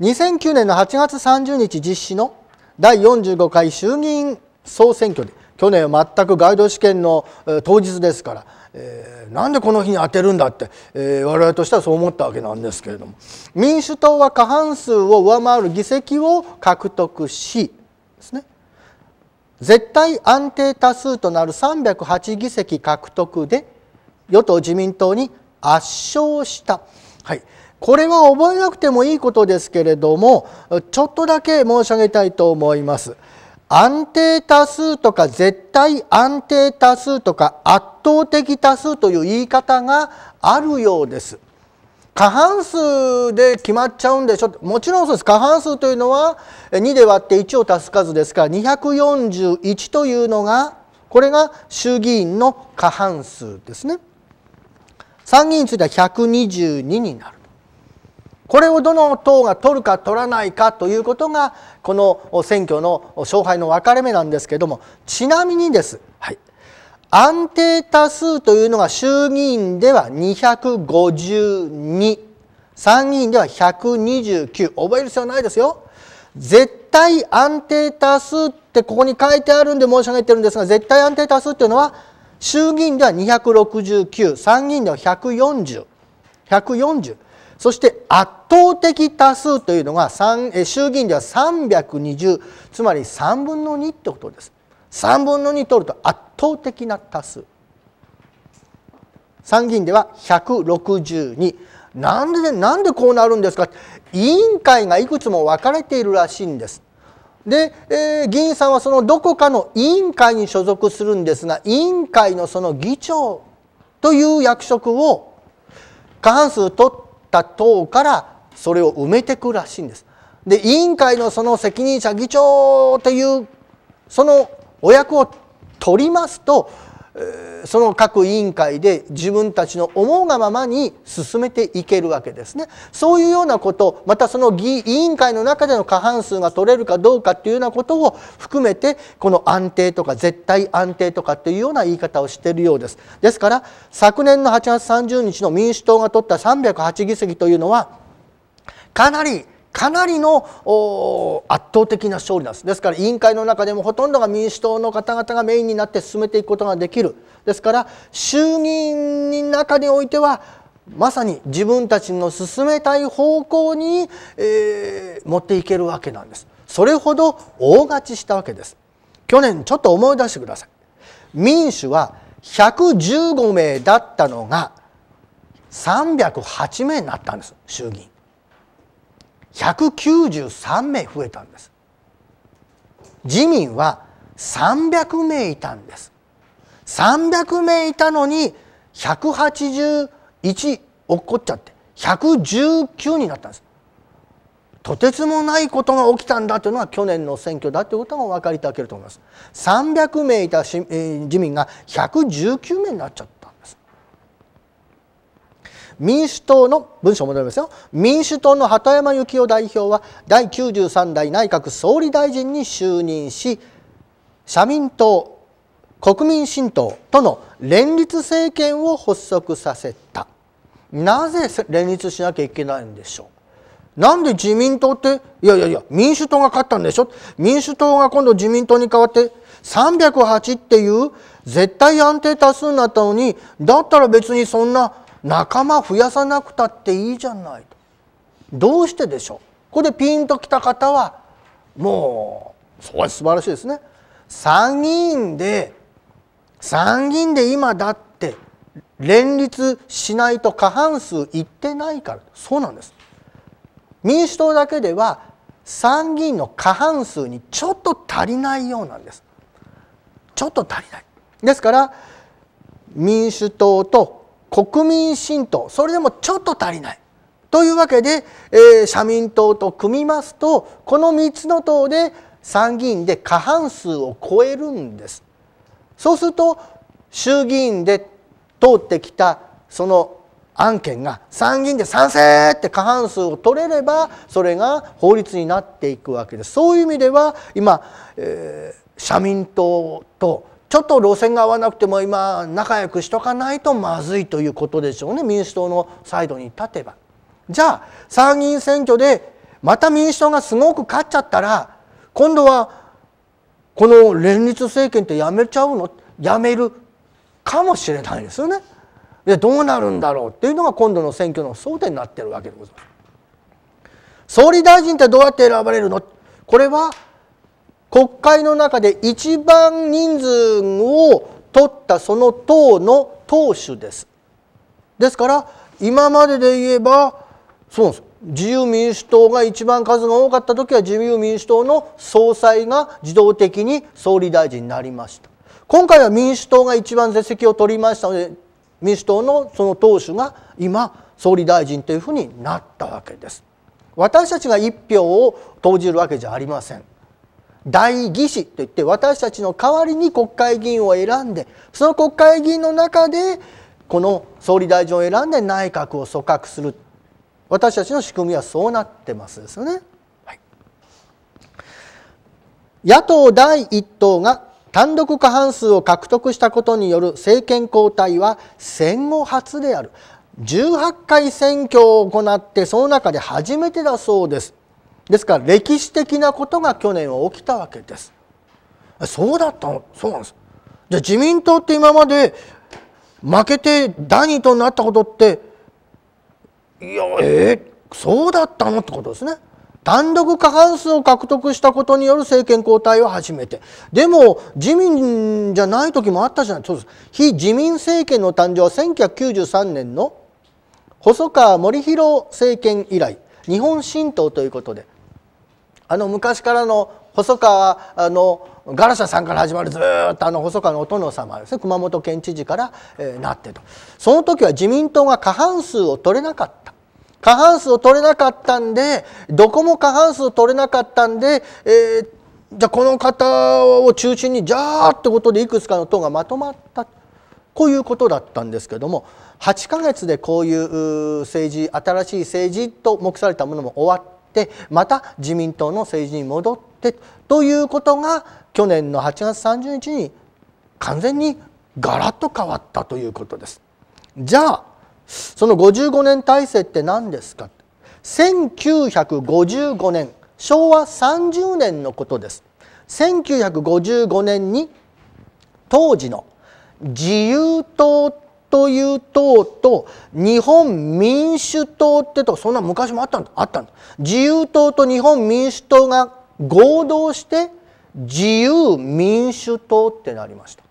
2009年の8月30日実施の第45回衆議院総選挙で去年は全くガイド試験の当日ですから、えー、なんでこの日に当てるんだって、えー、我々としてはそう思ったわけなんですけれども民主党は過半数を上回る議席を獲得しですね絶対安定多数となる308議席獲得で与党・自民党に圧勝した、はい、これは覚えなくてもいいことですけれどもちょっとだけ申し上げたいと思います。安定多数とか絶対安定多数とか圧倒的多数という言い方があるようです。過半数で決まっちゃうんでしょもちろんそうです過半数というのは2で割って1を足す数ですから241というのがこれが衆議院の過半数ですね参議院については122になるこれをどの党が取るか取らないかということがこの選挙の勝敗の分かれ目なんですけどもちなみにです、はい、安定多数というのが衆議院では252参議院では129覚える必要ないですよ絶対安定多数ってここに書いてあるんで申し上げてるんですが絶対安定多数っていうのは衆議院では269参議院では140140 140そして圧倒的多数というのが衆議院では320つまり3分の2ってことです3分の2取ると圧倒的な多数参議院では162なんでね、なんでこうなるんですか委員会がいくつも分かれているらしいんですで、えー、議員さんはそのどこかの委員会に所属するんですが委員会のその議長という役職を過半数取った党からそれを埋めてくらしいんです。で委員会のその責任者議長というそのお役を取りますとその各委員会で自分たちの思うがままに進めていけるわけですね。そういうようなことまたその議員会の中での過半数が取れるかどうかっていうようなことを含めてこの安定とか絶対安定とかっていうような言い方をしているようです。ですから昨年の8月30日の民主党が取った308議席というのはかなりかなりの圧倒的な勝利なんですですから委員会の中でもほとんどが民主党の方々がメインになって進めていくことができるですから衆議院の中においてはまさに自分たちの進めたい方向に、えー、持っていけるわけなんですそれほど大勝ちしたわけです去年ちょっと思い出してください民主は115名だったのが308名になったんです衆議院193名増えたんです自民は300名いたんです300名いたのに181落っこっちゃって119になったんですとてつもないことが起きたんだというのは去年の選挙だということがお分かりいただけると思います300名いた自民が119名になっちゃった民主党の文章戻りますよ民主党の鳩山幸男代表は第93代内閣総理大臣に就任し社民党国民新党との連立政権を発足させたなぜ連立しなきゃいけないんでしょうなんで自民党っていやいやいや民主党が勝ったんでしょ民主党が今度自民党に代わって308っていう絶対安定多数になったのにだったら別にそんな仲間増やさなくたっていいじゃないとどうしてでしょうこれでピンときた方はもうそこ素晴らしいですね参議院で参議院で今だって連立しないと過半数いってないからそうなんです民主党だけでは参議院の過半数にちょっと足りないようなんですちょっと足りないですから民主党と国民新党それでもちょっと足りないというわけで、えー、社民党と組みますとこの3つの党で参議院で過半数を超えるんですそうすると衆議院で通ってきたその案件が参議院で賛成って過半数を取れればそれが法律になっていくわけですそういう意味では今、えー、社民党とちょっと路線が合わなくても今仲良くしとかないとまずいということでしょうね民主党のサイドに立てば。じゃあ参議院選挙でまた民主党がすごく勝っちゃったら今度はこの連立政権ってやめちゃうのやめるかもしれないですよね。でどうなるんだろうっていうのが今度の選挙の争点になってるわけでございます。総理大臣ってどうやって選ばれるのこれは国会の中で一番人数を取ったその党の党首ですですから今までで言えばそうです自由民主党が一番数が多かった時は自由民主党の総裁が自動的に総理大臣になりました今回は民主党が一番是席を取りましたので民主党のその党首が今総理大臣というふうになったわけです私たちが1票を投じるわけじゃありません代議士といって私たちの代わりに国会議員を選んでその国会議員の中でこの総理大臣を選んで内閣を組閣する私たちの仕組みはそうなってますですよね。はい、野党第1党が単独過半数を獲得したことによる政権交代は戦後初である18回選挙を行ってその中で初めてだそうですですから歴史的なことが去年は起きたわけですそうだったのそうなんですじゃあ自民党って今まで負けて第二党になったことっていやえー、そうだったのってことですね単独過半数を獲得したことによる政権交代は初めてでも自民じゃない時もあったじゃないそうです非自民政権の誕生は1993年の細川森弘政権以来日本新党ということであの昔からの細川あのガラシャさんから始まるずっとあの細川のお殿様ですね熊本県知事から、えー、なってとその時は自民党が過半数を取れなかった過半数を取れなかったんでどこも過半数を取れなかったんで、えー、じゃあこの方を中心にじゃあってことでいくつかの党がまとまったこういうことだったんですけども8ヶ月でこういう政治新しい政治と目されたものも終わっってまた自民党の政治に戻ってということが去年の8月30日に完全にガラッと変わったということです。じゃあその55年体制って何ですか1955年昭和30年のことです1955年に当時の自由党という党と日本民主党ってとそんな昔もあったんだあったんだ自由党と日本民主党が合同して自由民主党ってなりました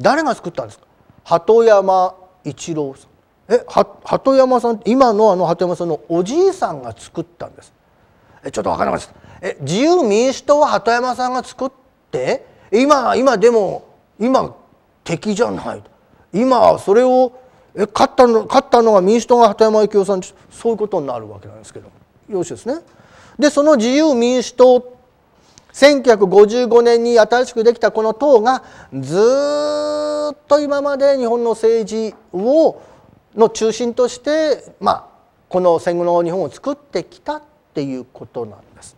誰が作ったんですか鳩山一郎さんえ鳩山さん今のあの鳩山さんのおじいさんが作ったんですえちょっと分からなかったえ自由民主党は鳩山さんが作って今今でも今敵じゃないと今それをえ勝ったの勝ったのが民主党が鳩山幸夫さんそういうことになるわけなんですけどよろしいですね。でその自由民主党1955年に新しくできたこの党がずっと今まで日本の政治をの中心として、まあ、この戦後の日本を作ってきたっていうことなんです。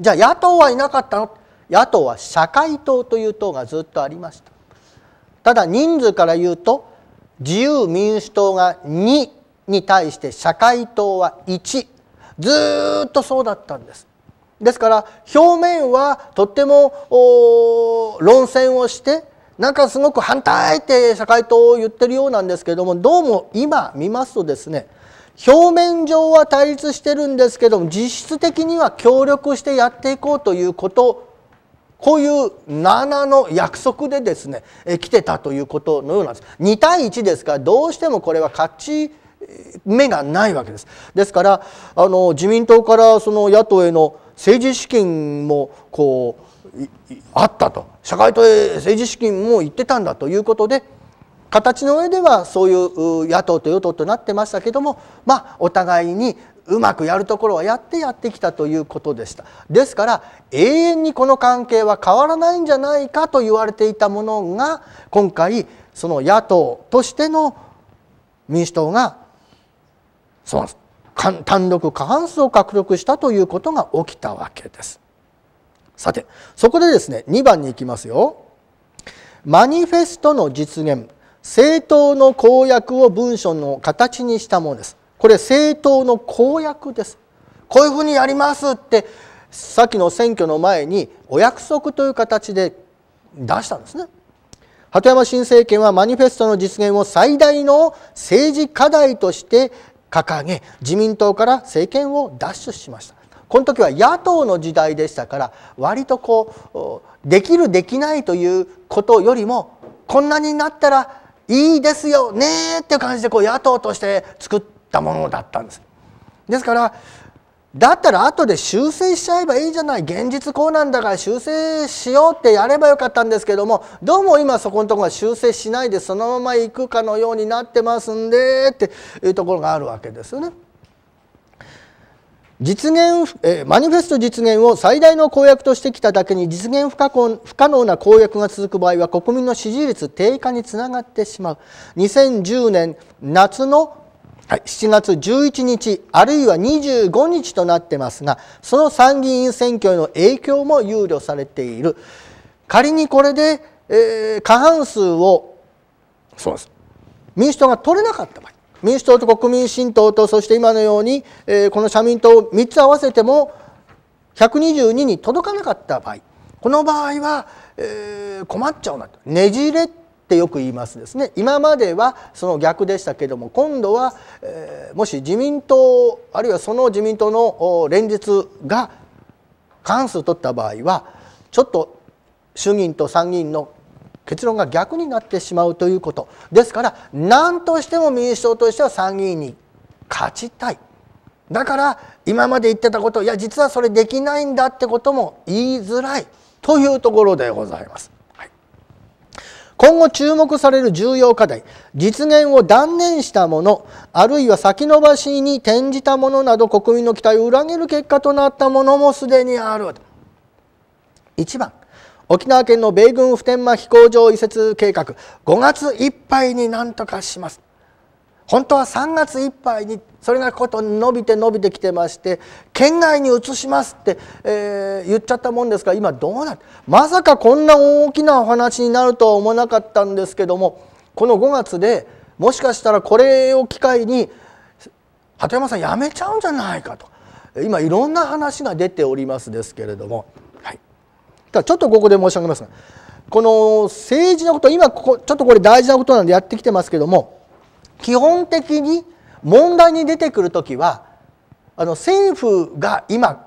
じゃあ野党はいなかったの野党は社会党という党がずっとありました。ただ人数から言うと自由民主党が2に対して社会党は1ずっとそうだったんですですから表面はとっても論戦をしてなんかすごく反対って社会党を言ってるようなんですけどもどうも今見ますとですね表面上は対立してるんですけども実質的には協力してやっていこうということこういう7の約束でですね、え来てたということのようなんです。2対1ですからどうしてもこれは勝ち目がないわけです。ですからあの自民党からその野党への政治資金もこうあったと社会党へ政治資金も行ってたんだということで形の上ではそういう野党と与党となってましたけどもまあお互いにうまくやるところはやってやってきたということでしたですから永遠にこの関係は変わらないんじゃないかと言われていたものが今回その野党としての民主党がその単独過半数を獲得したということが起きたわけです。さてそこでですね2番に行きますよ。マニフェストの実現政党の公約を文書の形にしたものです。これ政党の公約ですこういうふうにやりますってさっきの選挙の前にお約束という形で出したんですね鳩山新政権はマニフェストの実現を最大の政治課題として掲げ自民党から政権を奪取しましたこの時は野党の時代でしたから割とこうできるできないということよりもこんなになったらいいですよねっていう感じでこう野党として作ってったものだったんです。ですからだったら後で修正しちゃえばいいじゃない現実こうなんだから修正しようってやればよかったんですけどもどうも今そこのところは修正しないでそのまま行くかのようになってますんでっていうところがあるわけですよね。実現えマニフェスト実現を最大の公約としてきただけに実現不可不可能な公約が続く場合は国民の支持率低下につながってしまう2010年夏のはい、7月11日あるいは25日となってますがその参議院選挙への影響も憂慮されている仮にこれで、えー、過半数をそうです民主党が取れなかった場合民主党と国民新党とそして今のように、えー、この社民党を3つ合わせても122に届かなかった場合この場合は、えー、困っちゃうなとねじれってよく言いますですね今まではその逆でしたけども今度は、えー、もし自民党あるいはその自民党の連立が関数取った場合はちょっと衆議院と参議院の結論が逆になってしまうということですから何としても民主党としては参議院に勝ちたいだから今まで言ってたこといや実はそれできないんだってことも言いづらいというところでございます。今後注目される重要課題実現を断念したものあるいは先延ばしに転じたものなど国民の期待を裏切る結果となったものもすでにある1番沖縄県の米軍普天間飛行場移設計画5月いっぱいになんとかします本当は3月いっぱいにそれがこと伸びて伸びてきてまして県外に移しますって、えー、言っちゃったもんですから今どうなってまさかこんな大きなお話になるとは思わなかったんですけどもこの5月でもしかしたらこれを機会に鳩山さん辞めちゃうんじゃないかと今いろんな話が出ておりますですけれども、はい、ただちょっとここで申し上げますがこの政治のこと今ここちょっとこれ大事なことなんでやってきてますけども基本的に問題に出てくる時はあの政府が今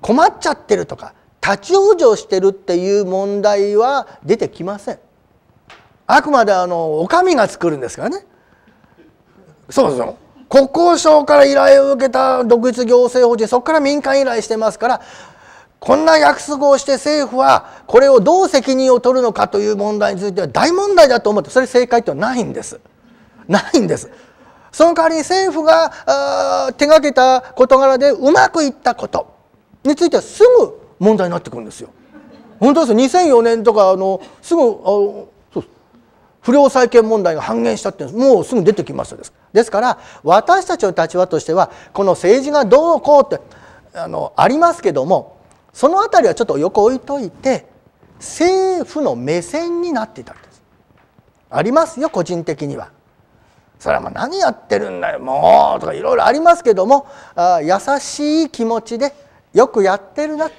困っちゃってるとか立ち往生してるっていう問題は出てきません。あくまであのお上が作るんですからね。そうですよ国交省から依頼を受けた独立行政法人そこから民間依頼してますからこんな約束をして政府はこれをどう責任を取るのかという問題については大問題だと思ってそれ正解ってはないんです。ないんです。その代わりに政府が手がけた事柄でうまくいったことについてはすぐ問題になってくるんですよ。本当です2004年とかあのすぐあの不良債権問題が半減したってもうすぐ出てきましたですですから私たちの立場としてはこの政治がどうこうってあのありますけどもその辺りはちょっと横置いといて政府の目線になっていたんですありますよ個人的にはそれは何やってるんだよもうとかいろいろありますけどもあ優しい気持ちでよくやってるな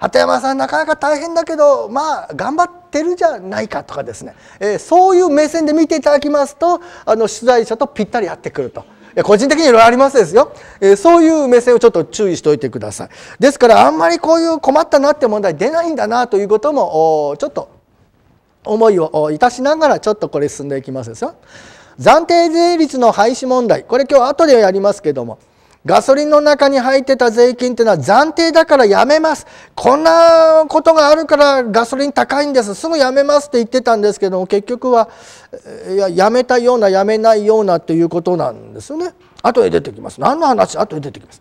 鳩山さんなかなか大変だけどまあ頑張ってるじゃないかとかですね、えー、そういう目線で見ていただきますとあの出題者とぴったりやってくると。個人的にいろいろありますですよ、えー、そういう目線をちょっと注意しておいてくださいですからあんまりこういう困ったなって問題出ないんだなということもちょっと思いをいたしながらちょっとこれ進んでいきますですよ。暫定税率の廃止問題これ今日後でやりますけどもガソリンの中に入ってた税金っていうのは暫定だからやめます。こんなことがあるからガソリン高いんです。すぐやめますって言ってたんですけども、結局は、ややめたような、やめないようなっていうことなんですよね。後で出てきます。何の話後で出てきます。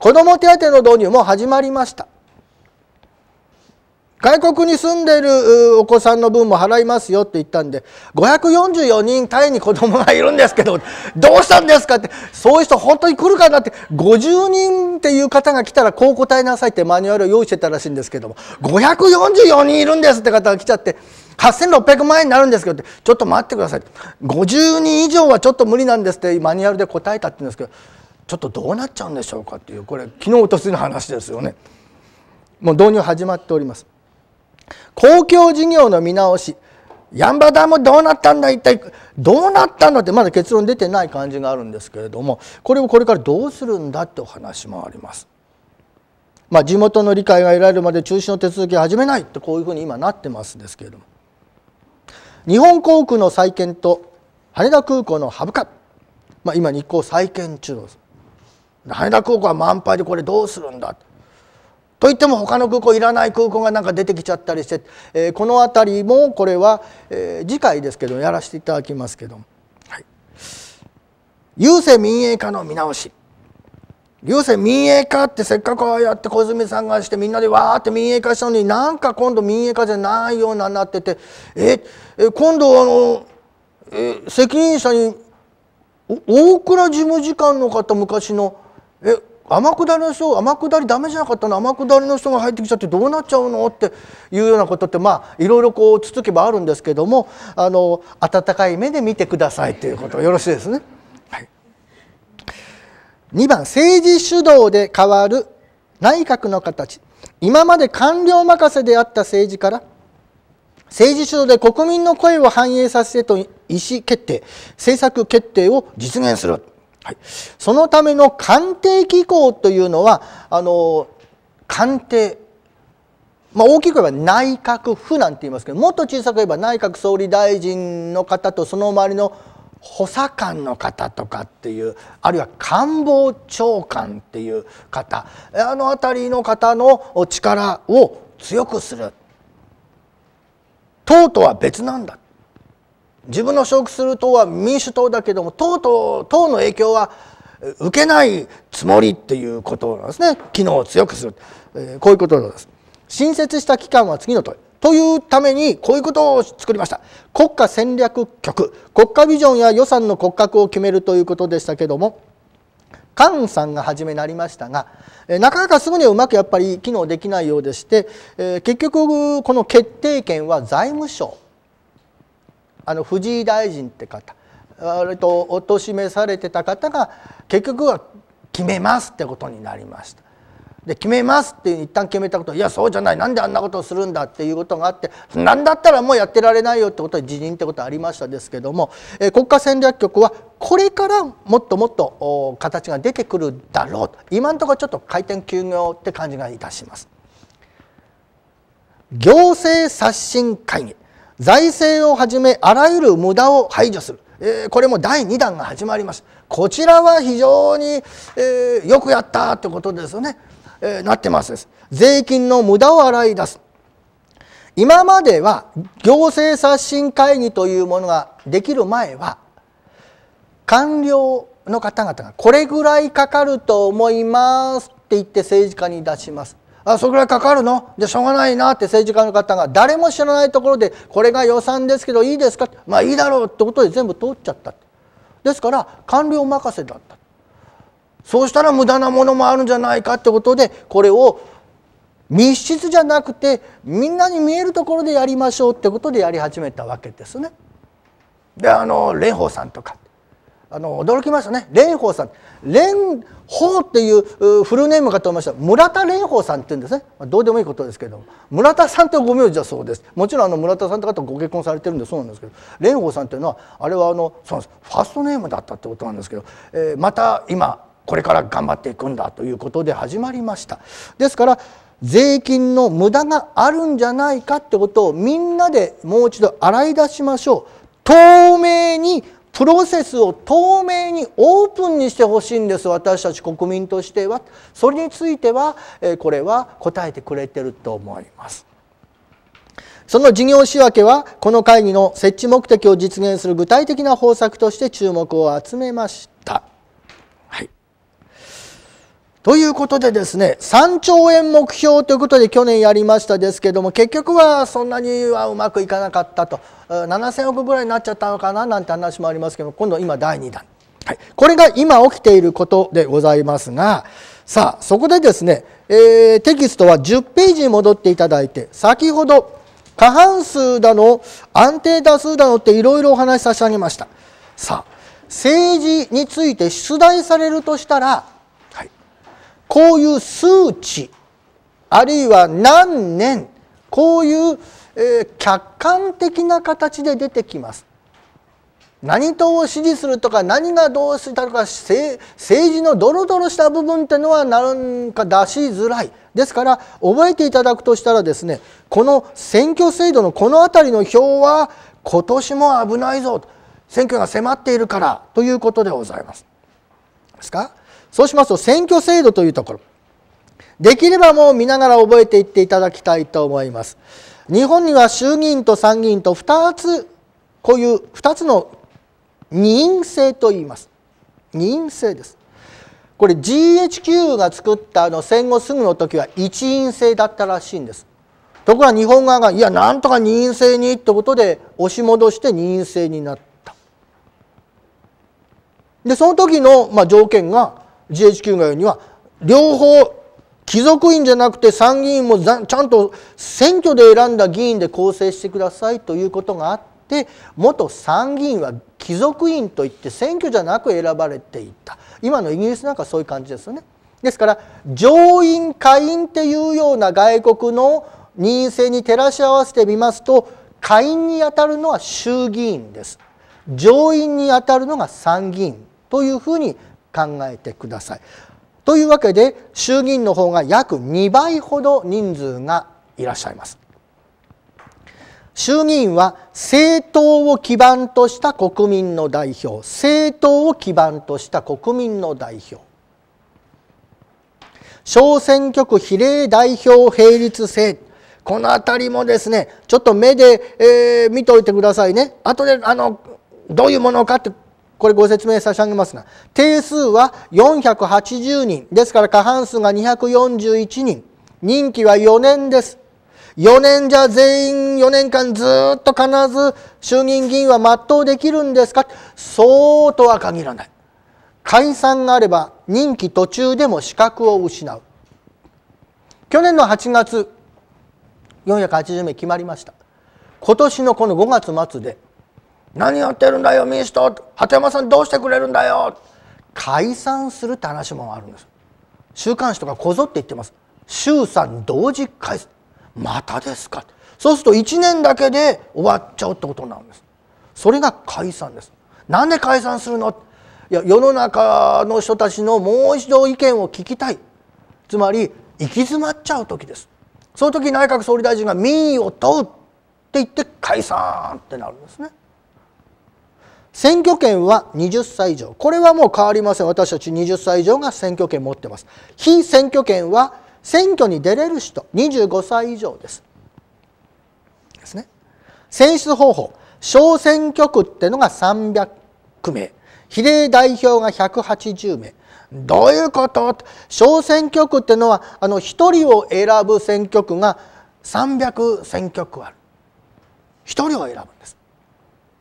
子ども手当の導入も始まりました。外国に住んでいるお子さんの分も払いますよって言ったんで544人タイに子供がいるんですけどどうしたんですかってそういう人本当に来るかなって50人っていう方が来たらこう答えなさいってマニュアルを用意してたらしいんですけども544人いるんですって方が来ちゃって。8600万円になるんですけどちょっと待ってください50人以上はちょっと無理なんですってマニュアルで答えたって言うんですけどちょっとどうなっちゃうんでしょうかっていうこれ昨日おとついの話ですよねもう導入始まっております公共事業の見直しヤンバダムどうなったんだ一体どうなったのってまだ結論出てない感じがあるんですけれどもこれをこれからどうするんだってお話もあります。まあ、地元の理解が得られるまで中止の手続きを始めないとこういうふうに今なってますですけれども日本航空の再建と羽田空港の株価、化、まあ、今日航再建中です羽田空港は満杯でこれどうするんだといっても他の空港いらない空港がなんか出てきちゃったりして、えー、この辺りもこれは、えー、次回ですけどやらせていただきますけどはい、郵政民営化の見直し郵政民営化ってせっかくああやって小泉さんがしてみんなでわーって民営化したのになんか今度民営化じゃないようになっててええ今度あの、え責任者に大倉事務次官の方昔のえ天下りの人天下りダメじゃなかったの天下りの人が入ってきちゃってどうなっちゃうのっていうようなことってまあいろいろこうつつけばあるんですけどもあの温かい目で見てくださいということよろしいですね。はい、2番政治主導で変わる内閣の形今まで官僚任せであった政治から政治主導で国民の声を反映させてと意思決定政策決定を実現する。はい、そのための鑑定機構というのはあの官邸、まあ、大きく言えば内閣府なんて言いますけどもっと小さく言えば内閣総理大臣の方とその周りの補佐官の方とかっていうあるいは官房長官っていう方あの辺りの方の力を強くする党とは別なんだ自分の所属する党は民主党だけども党と党の影響は受けないつもりっていうことなんですね機能を強くする、えー、こういうことです新設した機関は次の問りというためにこういうことを作りました国家戦略局国家ビジョンや予算の骨格を決めるということでしたけどもカンさんが初めなりましたがなかなかすぐにはうまくやっぱり機能できないようでして結局この決定権は財務省あの藤井大臣って方とおとしめされてた方が結局は決めますってことになりました。で決めますって一旦決めたこといやそうじゃないなんであんなことをするんだっていうことがあって何だったらもうやってられないよってことで辞任ってことありましたですけども、え国家戦略局はこれからもっともっと形が出てくるだろうと今のところちょっと回転休業って感じがいたします。行政刷新会議財政をはじめあらゆる無駄を排除する、えー、これも第2弾が始まりますこちらは非常に、えー、よくやったってことですよね、えー、なってますです税金の無駄を洗い出す今までは行政刷新会議というものができる前は官僚の方々がこれぐらいかかると思いますって言って政治家に出しますあそぐらいかかるのでしょうがないなって政治家の方が誰も知らないところでこれが予算ですけどいいですかまあいいだろうってことで全部通っちゃったですから官僚任せだったそうしたら無駄なものもあるんじゃないかってことでこれを密室じゃなくてみんなに見えるところでやりましょうってことでやり始めたわけですね。であの蓮舫さんとかあの驚きましたね蓮舫さん蓮舫っていうフルネームかと思いました村田蓮舫さんっていうんですねどうでもいいことですけど村田さんってご名字だそうですもちろんあの村田さんとかとご結婚されてるんでそうなんですけど蓮舫さんっていうのはあれはあのそうファーストネームだったってことなんですけど、えー、また今これから頑張っていくんだということで始まりました。ですから税金の無駄があるんじゃないかってことをみんなでもう一度洗い出しましょう。透明にプロセスを透明にオープンにしてほしいんです私たち国民としてはそれについてはこれは答えてくれてると思います。その事業仕分けはこの会議の設置目的を実現する具体的な方策として注目を集めました。ということでですね3兆円目標ということで去年やりましたですけども結局はそんなにはうまくいかなかったと7000億ぐらいになっちゃったのかななんて話もありますけど今度今第2弾、はい、これが今起きていることでございますがさあそこでですね、えー、テキストは10ページに戻っていただいて先ほど過半数だの安定多数だのっていろいろお話し差し上げましたさあ政治について出題されるとしたらこういう数値あるいは何年こういう、客観的な形で出てきます。何党を支持するとか何がどうしたか政治のドロドロした部分ってのはなんか出しづらいですから覚えていただくとしたらですねこの選挙制度のこの辺りの票は今年も危ないぞ選挙が迫っているからということでございます。ですかそうしますと選挙制度というところできればもう見ながら覚えていっていただきたいと思います日本には衆議院と参議院と2つこういう2つの二院制と言います二院制ですこれ GHQ が作ったあの戦後すぐの時は一院制だったらしいんですところが日本側がいやなんとか二院制にってことで押し戻して二院制になったでその時のまあ条件が GHQ が言うには両方貴族院じゃなくて参議院もちゃんと選挙で選んだ議員で構成してくださいということがあって元参議院は貴族院といって選挙じゃなく選ばれていた今のイギリスなんかそういう感じですよね。ですから上院下院っていうような外国の任意制に照らし合わせてみますと下院にあたるのは衆議院です上院にあたるのが参議院というふうに考えてください。というわけで衆議院の方が約2倍ほど人数がいらっしゃいます。衆議院は政党を基盤とした国民の代表政党を基盤とした国民の代表小選挙区比例代表並立制この辺りもですねちょっと目で、えー、見おいてくださいね後であのどういうものかってこれご説明差し上げますが定数は480人ですから過半数が241人任期は4年です4年じゃ全員4年間ずっと必ず衆議院議員は全うできるんですかそうとは限らない解散があれば任期途中でも資格を失う去年の8月480名決まりました今年のこの5月末で何やってるんだよ民主党鳩山さんどうしてくれるんだよ解散するって話もあるんです週刊誌とかこぞって言ってます衆参同時解散またですかそうすると1年だけで終わっちゃうってことになるんですそれが解散ですなんで解散するのいや世の中の人たちのもう一度意見を聞きたいつまり行き詰まっちゃう時ですその時内閣総理大臣が民意を問うって言って解散ってなるんですね選挙権は20歳以上これはもう変わりません私たち20歳以上が選挙権持ってます非選挙権は選挙に出れる人25歳以上ですですね選出方法小選挙区ってのが300名比例代表が180名どういうこと小選挙区ってのはあの1人を選ぶ選挙区が300選挙区ある1人を選ぶんです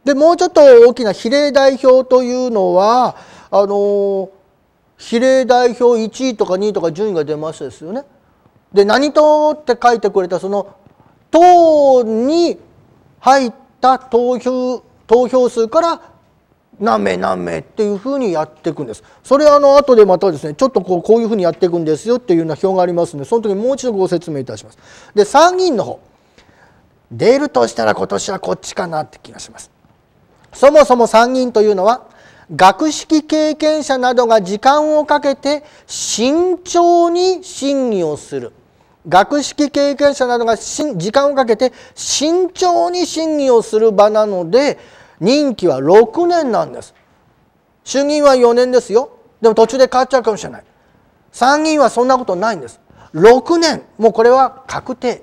でもうちょっと大きな比例代表というのはあの比例代表1位とか2位とか順位が出ますですよね。で何党って書いてくれたその党に入った投票投票数から何名何名っていうふうにやっていくんです。それあの後でまたですねちょっとこうこういうふうにやっていくんですよっていうような表がありますのでその時もう一度ご説明いたします。で参議院の方出るとしたら今年はこっちかなって気がします。そもそも参議院というのは学識経験者などが時間をかけて慎重に審議をする学識経験者などが時間をかけて慎重に審議をする場なので任期は6年なんです衆議院は4年ですよでも途中で変わっちゃうかもしれない参議院はそんなことないんです6年もうこれは確定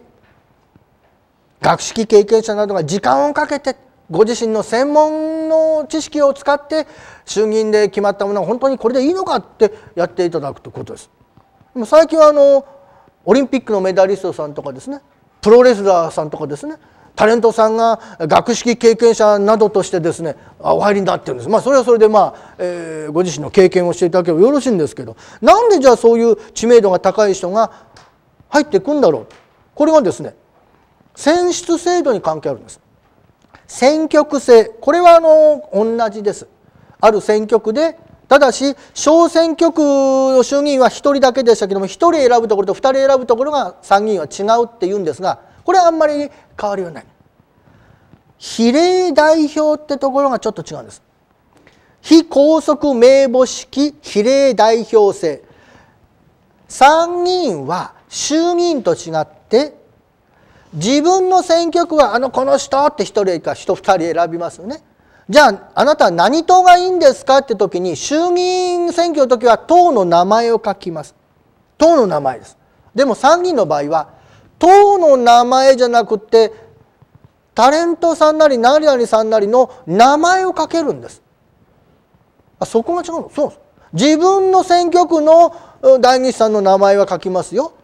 学識経験者などが時間をかけてご自身の専門の知識を使って衆議院で決まったものは本当にこれでいいのかってやっていただくということです。でも最近はあのオリンピックのメダリストさんとかですねプロレスラーさんとかですねタレントさんが学識経験者などとしてですねあお入りになってるんです、まあ、それはそれで、まあえー、ご自身の経験をしていただければよろしいんですけどなんでじゃあそういう知名度が高い人が入っていくんだろうこれはですね選出制度に関係あるんです。選挙区制これはあの同じですある選挙区でただし小選挙区の衆議院は1人だけでしたけども1人選ぶところと2人選ぶところが参議院は違うって言うんですがこれはあんまり変わりはない比例代表ってところがちょっと違うんです非拘束名簿式比例代表制参議院は衆議院と違って自分の選挙区はあのこの人って1人か人2人選びますよね。じゃああなたは何党がいいんですかって時に衆議院選挙の時は党の名前を書きます。党の名前です。でも参議院の場合は党の名前じゃなくてタレントさんなり何々さんなりの名前を書けるんです。あそこが違うのそうです。自分の選挙区の代議士さんの名前は書きますよ。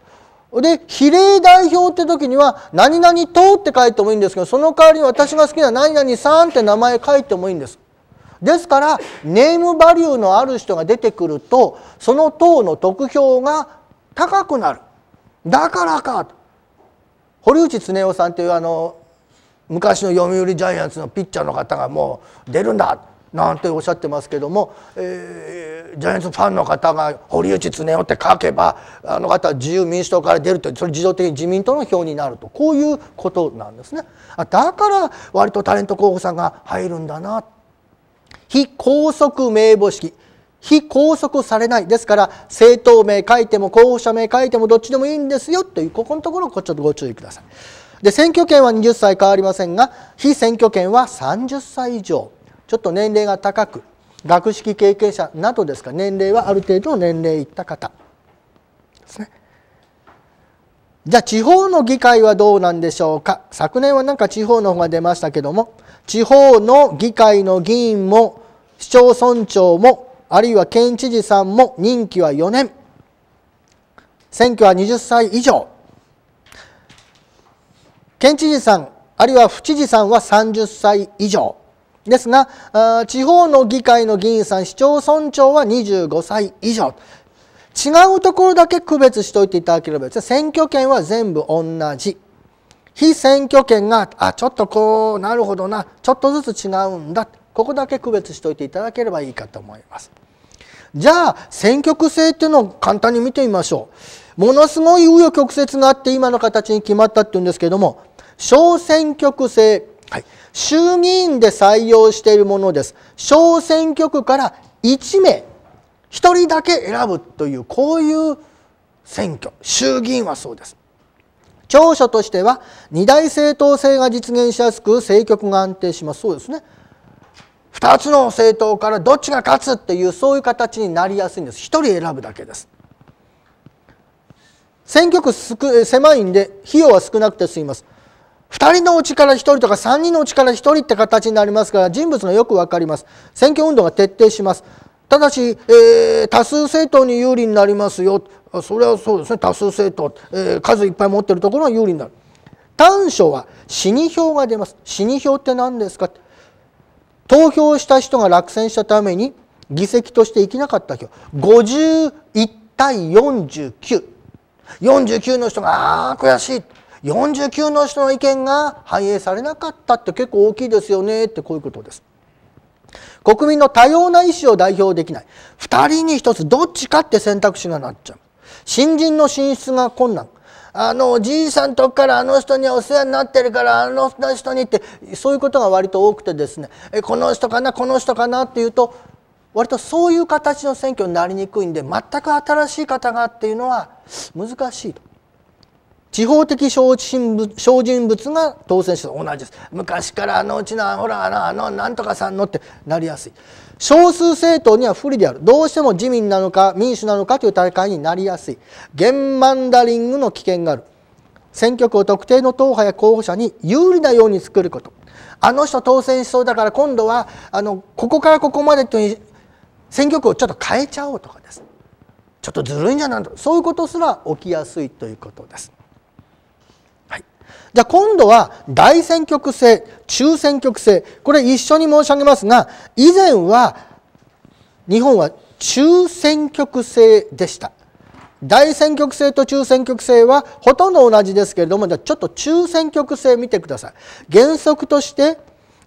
で比例代表って時には「何々党」って書いてもいいんですけどその代わりに私が好きな「何々さん」って名前書いてもいいんです。ですからネームバリューのある人が出てくるとその党の得票が高くなるだからか堀内恒夫さんというあの昔の読売ジャイアンツのピッチャーの方がもう出るんだなんておっしゃってますけども、えー、ジャイアンツファンの方が堀内恒雄って書けばあの方自由民主党から出るとそれ自動的に自民党の票になるとこういうことなんですね。だから割とタレント候補さんが入るんだな非拘束名簿式非拘束されないですから政党名書いても候補者名書いてもどっちでもいいんですよというここのところをちょっとご注意ください。で選挙権は20歳変わりませんが非選挙権は30歳以上。ちょっと年齢が高く学識経験者などですか年齢はある程度の年齢いった方ですね。じゃあ地方の議会はどうなんでしょうか昨年はなんか地方の方が出ましたけども地方の議会の議員も市町村長もあるいは県知事さんも任期は4年選挙は20歳以上県知事さんあるいは府知事さんは30歳以上ですが地方の議会の議員さん市町村長は25歳以上違うところだけ区別しておいていただければです選挙権は全部同じ非選挙権があちょっとこうなるほどなちょっとずつ違うんだここだけ区別しておいていただければいいかと思います。じゃあ選挙区制っていうのを簡単に見てみましょう。ものすごい紆余曲折があって今の形に決まったっていうんですけれども小選挙区制、はい、衆議院で採用しているものです小選挙区から1名1人だけ選ぶというこういう選挙衆議院はそうです長所としては二大政党制が実現しやすく政局が安定しますそうですね2つの政党からどっちが勝つっていうそういう形になりやすいんです1人選ぶだけです選挙区狭いんで費用は少なくて済みます2人のうちから1人とか3人のうちから1人って形になりますから人物がよく分かります選挙運動が徹底しますただし、えー、多数政党に有利になりますよそれはそうですね多数政党、えー、数いっぱい持ってるところが有利になる短所は死に票が出ます死に票って何ですか投票した人が落選したために議席として生きなかった票51対4949 49の人がああ悔しい49の人の意見が反映されなかったって結構大きいですよねってこういうことです。国民の多様な意思を代表できない2人に1つどっちかって選択肢がなっちゃう新人の進出が困難あのおじいさんとこからあの人にお世話になってるからあの人にってそういうことが割と多くてですねえこの人かなこの人かなっていうと割とそういう形の選挙になりにくいんで全く新しい方がっていうのは難しいと地方的小人物小人物が当選者と同じです昔からあのうちのほらあのあのなんとかさんのってなりやすい少数政党には不利であるどうしても自民なのか民主なのかという大会になりやすいゲンマンダリングの危険がある選挙区を特定の党派や候補者に有利なように作ることあの人当選しそうだから今度はあのここからここまでという選挙区をちょっと変えちゃおうとかですちょっとずるいんじゃないとそういうことすら起きやすいということです。じゃあ今度は大選挙区制中選挙区制これ一緒に申し上げますが以前は日本は中選挙区制でした大選挙区制と中選挙区制はほとんど同じですけれどもじゃあちょっと中選挙区制見てください原則として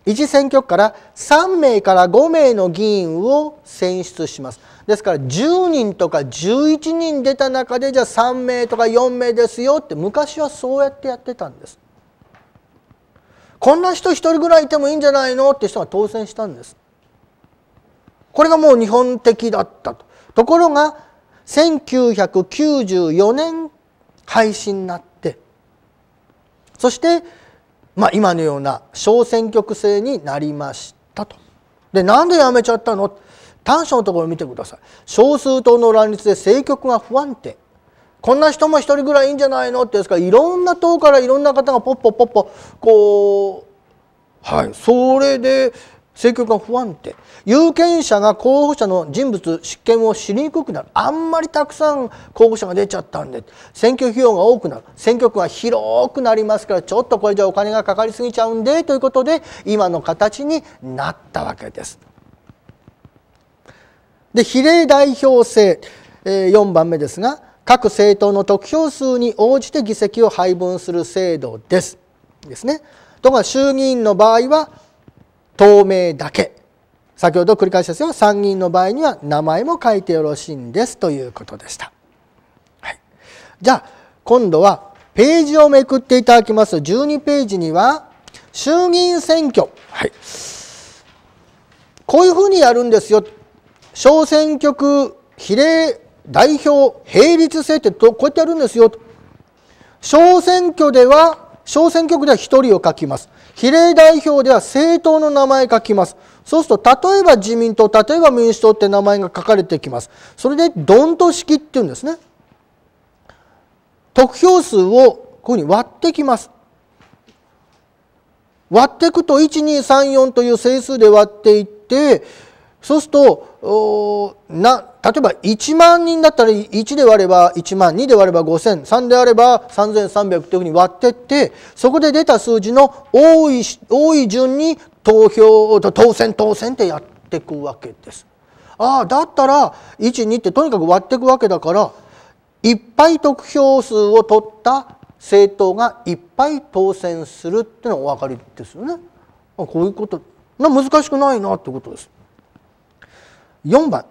1選挙区から3名から5名の議員を選出しますですから10人とか11人出た中でじゃあ3名とか4名ですよって昔はそうやってやってたんですこんな人1人ぐらいいてもいいんじゃないのって人が当選したんですこれがもう日本的だったとところが1994年廃止になってそしてまあ、今のような小選挙区制になりましたと。でなんでやめちゃったの短所のところを見てください少数党の乱立で政局が不安定こんな人も一人ぐらいいいんじゃないのってですからいろんな党からいろんな方がポッポポッポこうはいそれで政局が不安定有権者が候補者の人物執権をしにくくなるあんまりたくさん候補者が出ちゃったんで選挙費用が多くなる選挙区が広くなりますからちょっとこれじゃお金がかかりすぎちゃうんでということで今の形になったわけです。で比例代表制、え4番目ですが各政党の得票数に応じて議席を配分する制度ですですねところが衆議院の場合は透明だけ先ほど繰り返しですよ参議院の場合には名前も書いてよろしいんですということでした、はい、じゃあ今度はページをめくっていただきます12ページには衆議院選挙、はい、こういうふうにやるんですよ小選挙区比例代表並立制ってこうやってやるんですよ小選挙では小選挙区では1人を書きます比例代表では政党の名前書きますそうすると例えば自民党例えば民主党って名前が書かれてきますそれでドント式っていうんですね得票数をこういうふうに割ってきます割っていくと1234という整数で割っていってそうするとな例えば1万人だったら1で割れば1万2で割れば5003であれば3300というふうに割っていってそこで出た数字の多い多い順に投票当選当選ってやっていくわけです。ああだったら12ってとにかく割っていくわけだからいっぱい得票数を取った政党がいっぱい当選するっていうのはお分かりですよね。こういうこと難しくないなってことです。4番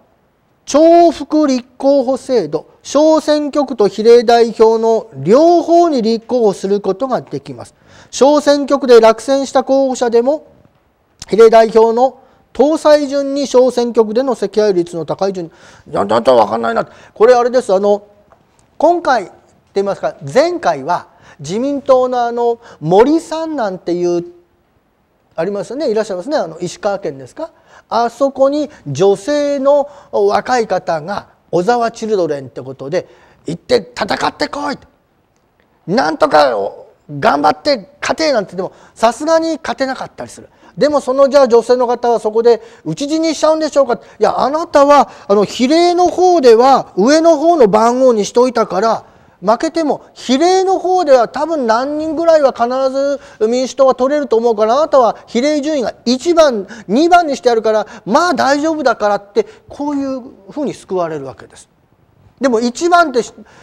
重複立候補制度小選挙区と比例代表の両方に立候補することができます小選挙区で落選した候補者でも比例代表の搭載順に小選挙区での席合率の高い順にだんだんと分かんないなこれあれですあの今回って言いますか前回は自民党のあの森さんなんていうありますよねいらっしゃいますねあの石川県ですかあそこに女性の若い方が小沢チルドレンってことで行って戦ってこいなんとか頑張って勝てなんてでもさすがに勝てなかったりするでもそのじゃあ女性の方はそこで討ち死にしちゃうんでしょうかいやあなたはあの比例の方では上の方の番号にしといたから負けても比例の方では多分何人ぐらいは必ず民主党は取れると思うからあなたは比例順位が1番2番にしてあるからまあ大丈夫だからってこういうふうに救われるわけです。でも1番って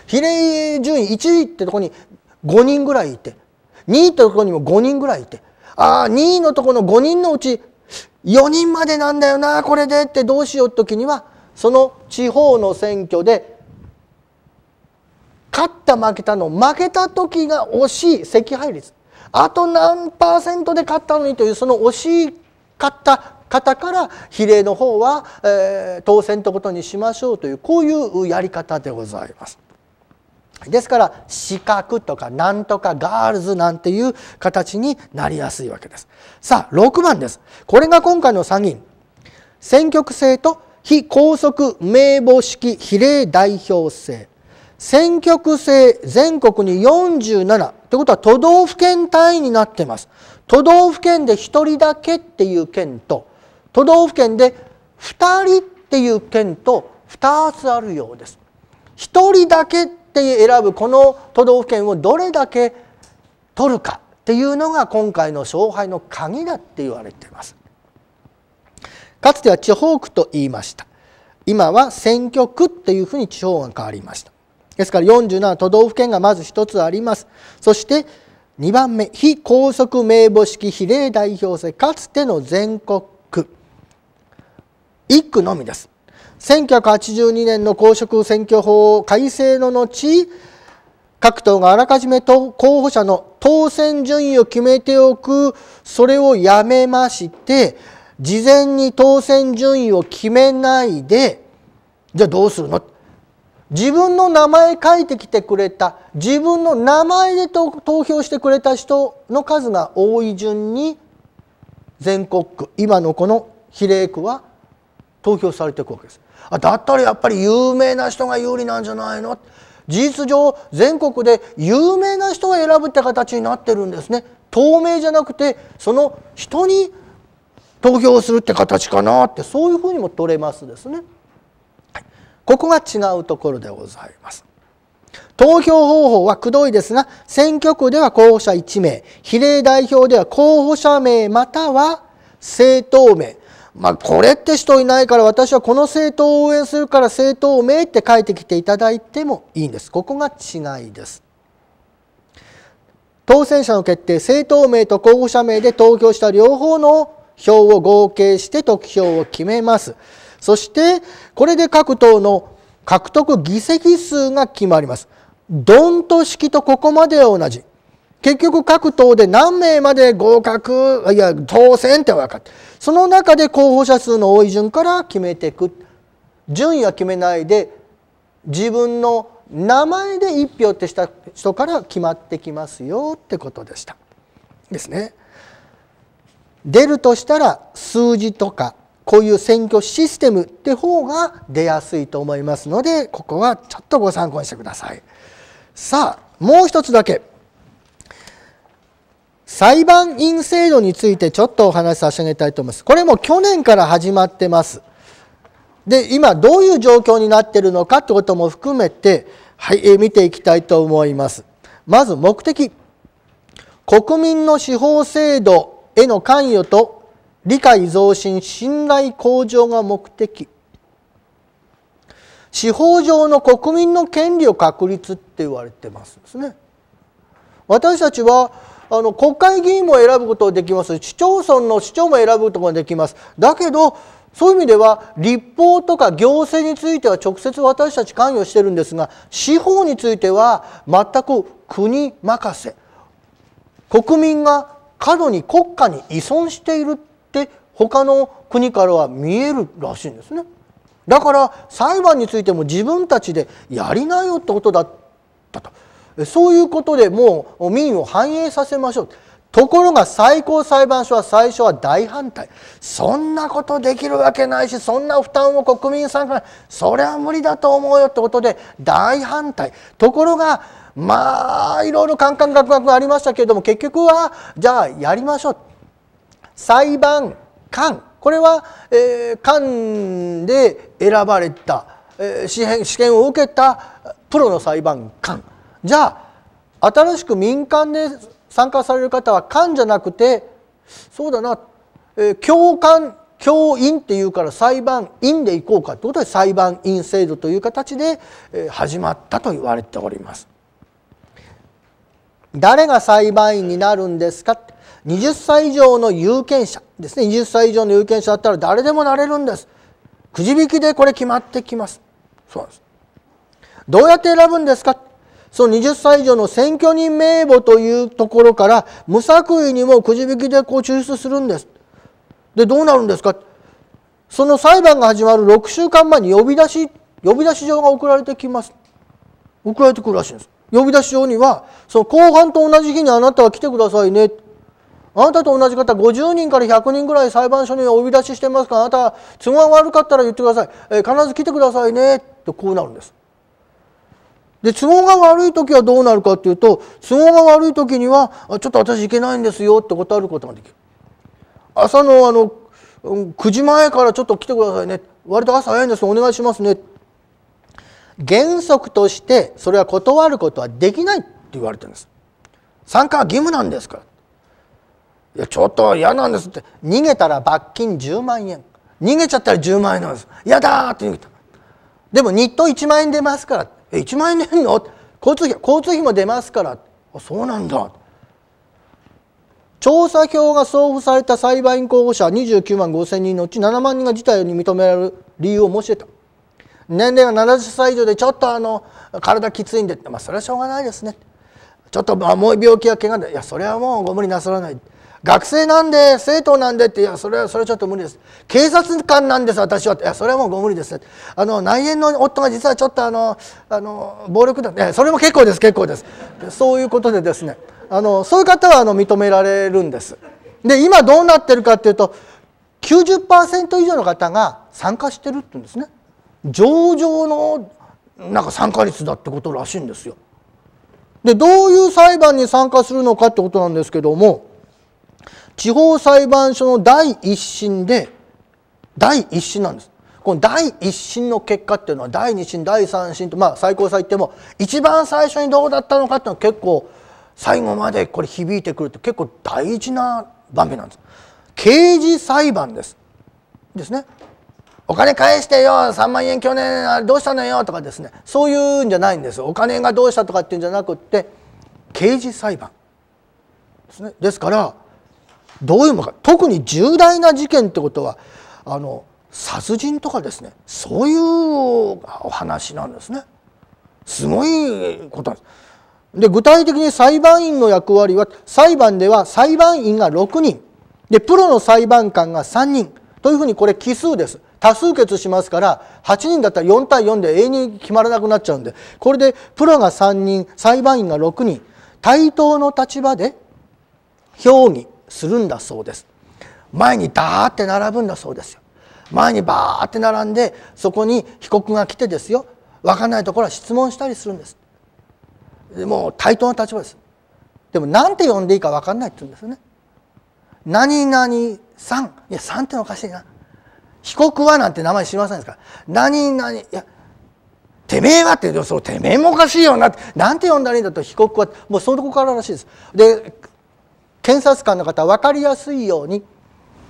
比例順位1位ってとこに5人ぐらいいて2位ってとこにも5人ぐらいいてああ2位のとこの5人のうち4人までなんだよなこれでってどうしようって時にはその地方の選挙で勝った負けたの負けた時が惜しい惜敗率あと何パーセントで勝ったのにというその惜しかった方から比例の方は、えー、当選とことにしましょうというこういうやり方でございます。ですから資格とかなんとかガールズなんていう形になりやすいわけです。さあ6番です。これが今回の参議院選挙区制と非拘束名簿式比例代表制選挙区制全国に47ってことは都道府県単位になってます都道府県で1人だけっていう県と都道府県で2人っていう県と2つあるようです1人だけって選ぶこの都道府県をどれだけ取るかっていうのが今回の勝敗の鍵だって言われていますかつては地方区と言いました今は選挙区っていうふうに地方が変わりましたですから47都道府県がまず1つありますそして2番目非公職名簿式比例代表制かつての全国区1区のみです1982年の公職選挙法改正の後各党があらかじめ候補者の当選順位を決めておくそれをやめまして事前に当選順位を決めないでじゃあどうするの自分の名前書いてきてくれた自分の名前で投票してくれた人の数が多い順に全国区今のこの比例区は投票されていくわけです。だったらやっぱり有名な人が有利なんじゃないの事実上全国で有名な人を選ぶって形になってるんですね。透明じゃなくてその人に投票するって形かなってそういうふうにも取れますですね。ここが違うところでございます投票方法はくどいですが選挙区では候補者1名比例代表では候補者名または政党名まあ、これって人いないから私はこの政党を応援するから政党名って書いてきていただいてもいいんですここが違いです当選者の決定政党名と候補者名で投票した両方の票を合計して得票を決めますそしてこれで各党の獲得議席数が決まりますドンと式とここまでは同じ結局各党で何名まで合格いや当選って分かってその中で候補者数の多い順から決めていく順位は決めないで自分の名前で1票ってした人から決まってきますよってことでしたですね。出るとしたら数字とかこういう選挙システムって方が出やすいと思いますのでここはちょっとご参考にしてください。さあもう一つだけ裁判員制度についてちょっとお話しせしあげたいと思います。これも去年から始まってます。で今どういう状況になってるのかってことも含めて、はいえ見ていきたいと思います。まず目的国民の司法制度への関与と理解増進信頼向上が目的司法上の国民の権利を確立って言われてますですね。私たちはあの国会議員も選ぶことができます市町村の市長も選ぶことができますだけどそういう意味では立法とか行政については直接私たち関与してるんですが司法については全く国任せ国民が過度に国家に依存している他の国からは見えるらしいんですねだから裁判についても自分たちでやりなよってことだったとそういうことでもう民意を反映させましょうところが最高裁判所は最初は大反対そんなことできるわけないしそんな負担を国民参加それは無理だと思うよってことで大反対ところがまあいろいろカンカンガクガクありましたけれども結局はじゃあやりましょう裁判官これは、えー、官で選ばれた、えー、試験を受けたプロの裁判官じゃあ新しく民間で参加される方は官じゃなくてそうだな、えー、教官教員っていうから裁判員でいこうかいうことで裁判員制度という形で始まったと言われております。誰が裁判員になるんですか20歳以上の有権者ですね20歳以上の有権者だったら誰でもなれるんですくじ引きでこれ決まってきますそうですどうやって選ぶんですかその20歳以上の選挙人名簿というところから無作為にもくじ引きでこう抽出するんですでどうなるんですかその裁判が始まる6週間前に呼び出し呼び出し状が送られてきます送られてくるらしいんです呼び出し状にはその後半と同じ日にあなたは来てくださいねあなたと同じ方50人から100人ぐらい裁判所に呼び出ししてますからあなた都合が悪かったら言ってください、えー、必ず来てくださいねとこうなるんです。で都合が悪い時はどうなるかっていうと都合が悪い時には「ちょっと私行けないんですよ」って断ることができる。朝のあの9時前からちょっと来てくださいね割と朝早いんですお願いしますね原則としてそれは断ることはできないって言われてるんです参加は義務なんですからやちょっと嫌なんですって逃げたら罰金10万円逃げちゃったら10万円なんです嫌だって逃げたでも日当1万円出ますからえ1万円出んの交通費交通費も出ますからあそうなんだ調査票が送付された裁判員候補者29万5千人のうち7万人が事態に認められる理由を申し出た年齢が70歳以上でちょっとあの体きついんで、まあ、それはしょうがないですねちょっと重い病気や怪我でいやそれはもうご無理なさらない学生なんで生徒なんでっていやそれはそれはちょっと無理です警察官なんです私はいやそれはもうご無理ですあの内縁の夫が実はちょっとあのあの暴力団それも結構です結構ですそういうことでですねあのそういう方はあの認められるんですで今どうなってるかっていうと90%以上の方が参加してるって言うんですね上場のなんか参加率だってことらしいんですよでどういう裁判に参加するのかってことなんですけども地方裁判所の第一審で第一審なんですこの第一審の結果っていうのは第二審第三審とまあ最高裁っても一番最初にどうだったのかっていうのは結構最後までこれ響いてくるって結構大事な場面なんです刑事裁判ですですねお金返してよ3万円去年どうしたのよとかですねそういうんじゃないんですお金がどうしたとかっていうんじゃなくって刑事裁判ですねですからどういうものか特に重大な事件ってことはあの殺人とかですねそういうお話なんですね。すごいことなんです。で具体的に裁判員の役割は裁判では裁判員が6人でプロの裁判官が3人というふうにこれ奇数です多数決しますから8人だったら4対4で永遠に決まらなくなっちゃうんでこれでプロが3人裁判員が6人対等の立場で評議するんだそうです前にダーって並ぶんだそうですよ前にバーって並んでそこに被告が来てですよ分かんないところは質問したりするんですもう対等な立場ですでも何て呼んでいいか分かんないって言うんですよね何々さんいやさんっておかしいな被告はなんて名前知りませんですから何々いやてめえはってそのてめえもおかしいよなってなんて呼んだらいいんだと被告はもうそのとこかららしいですで検察官の方分かりやすいように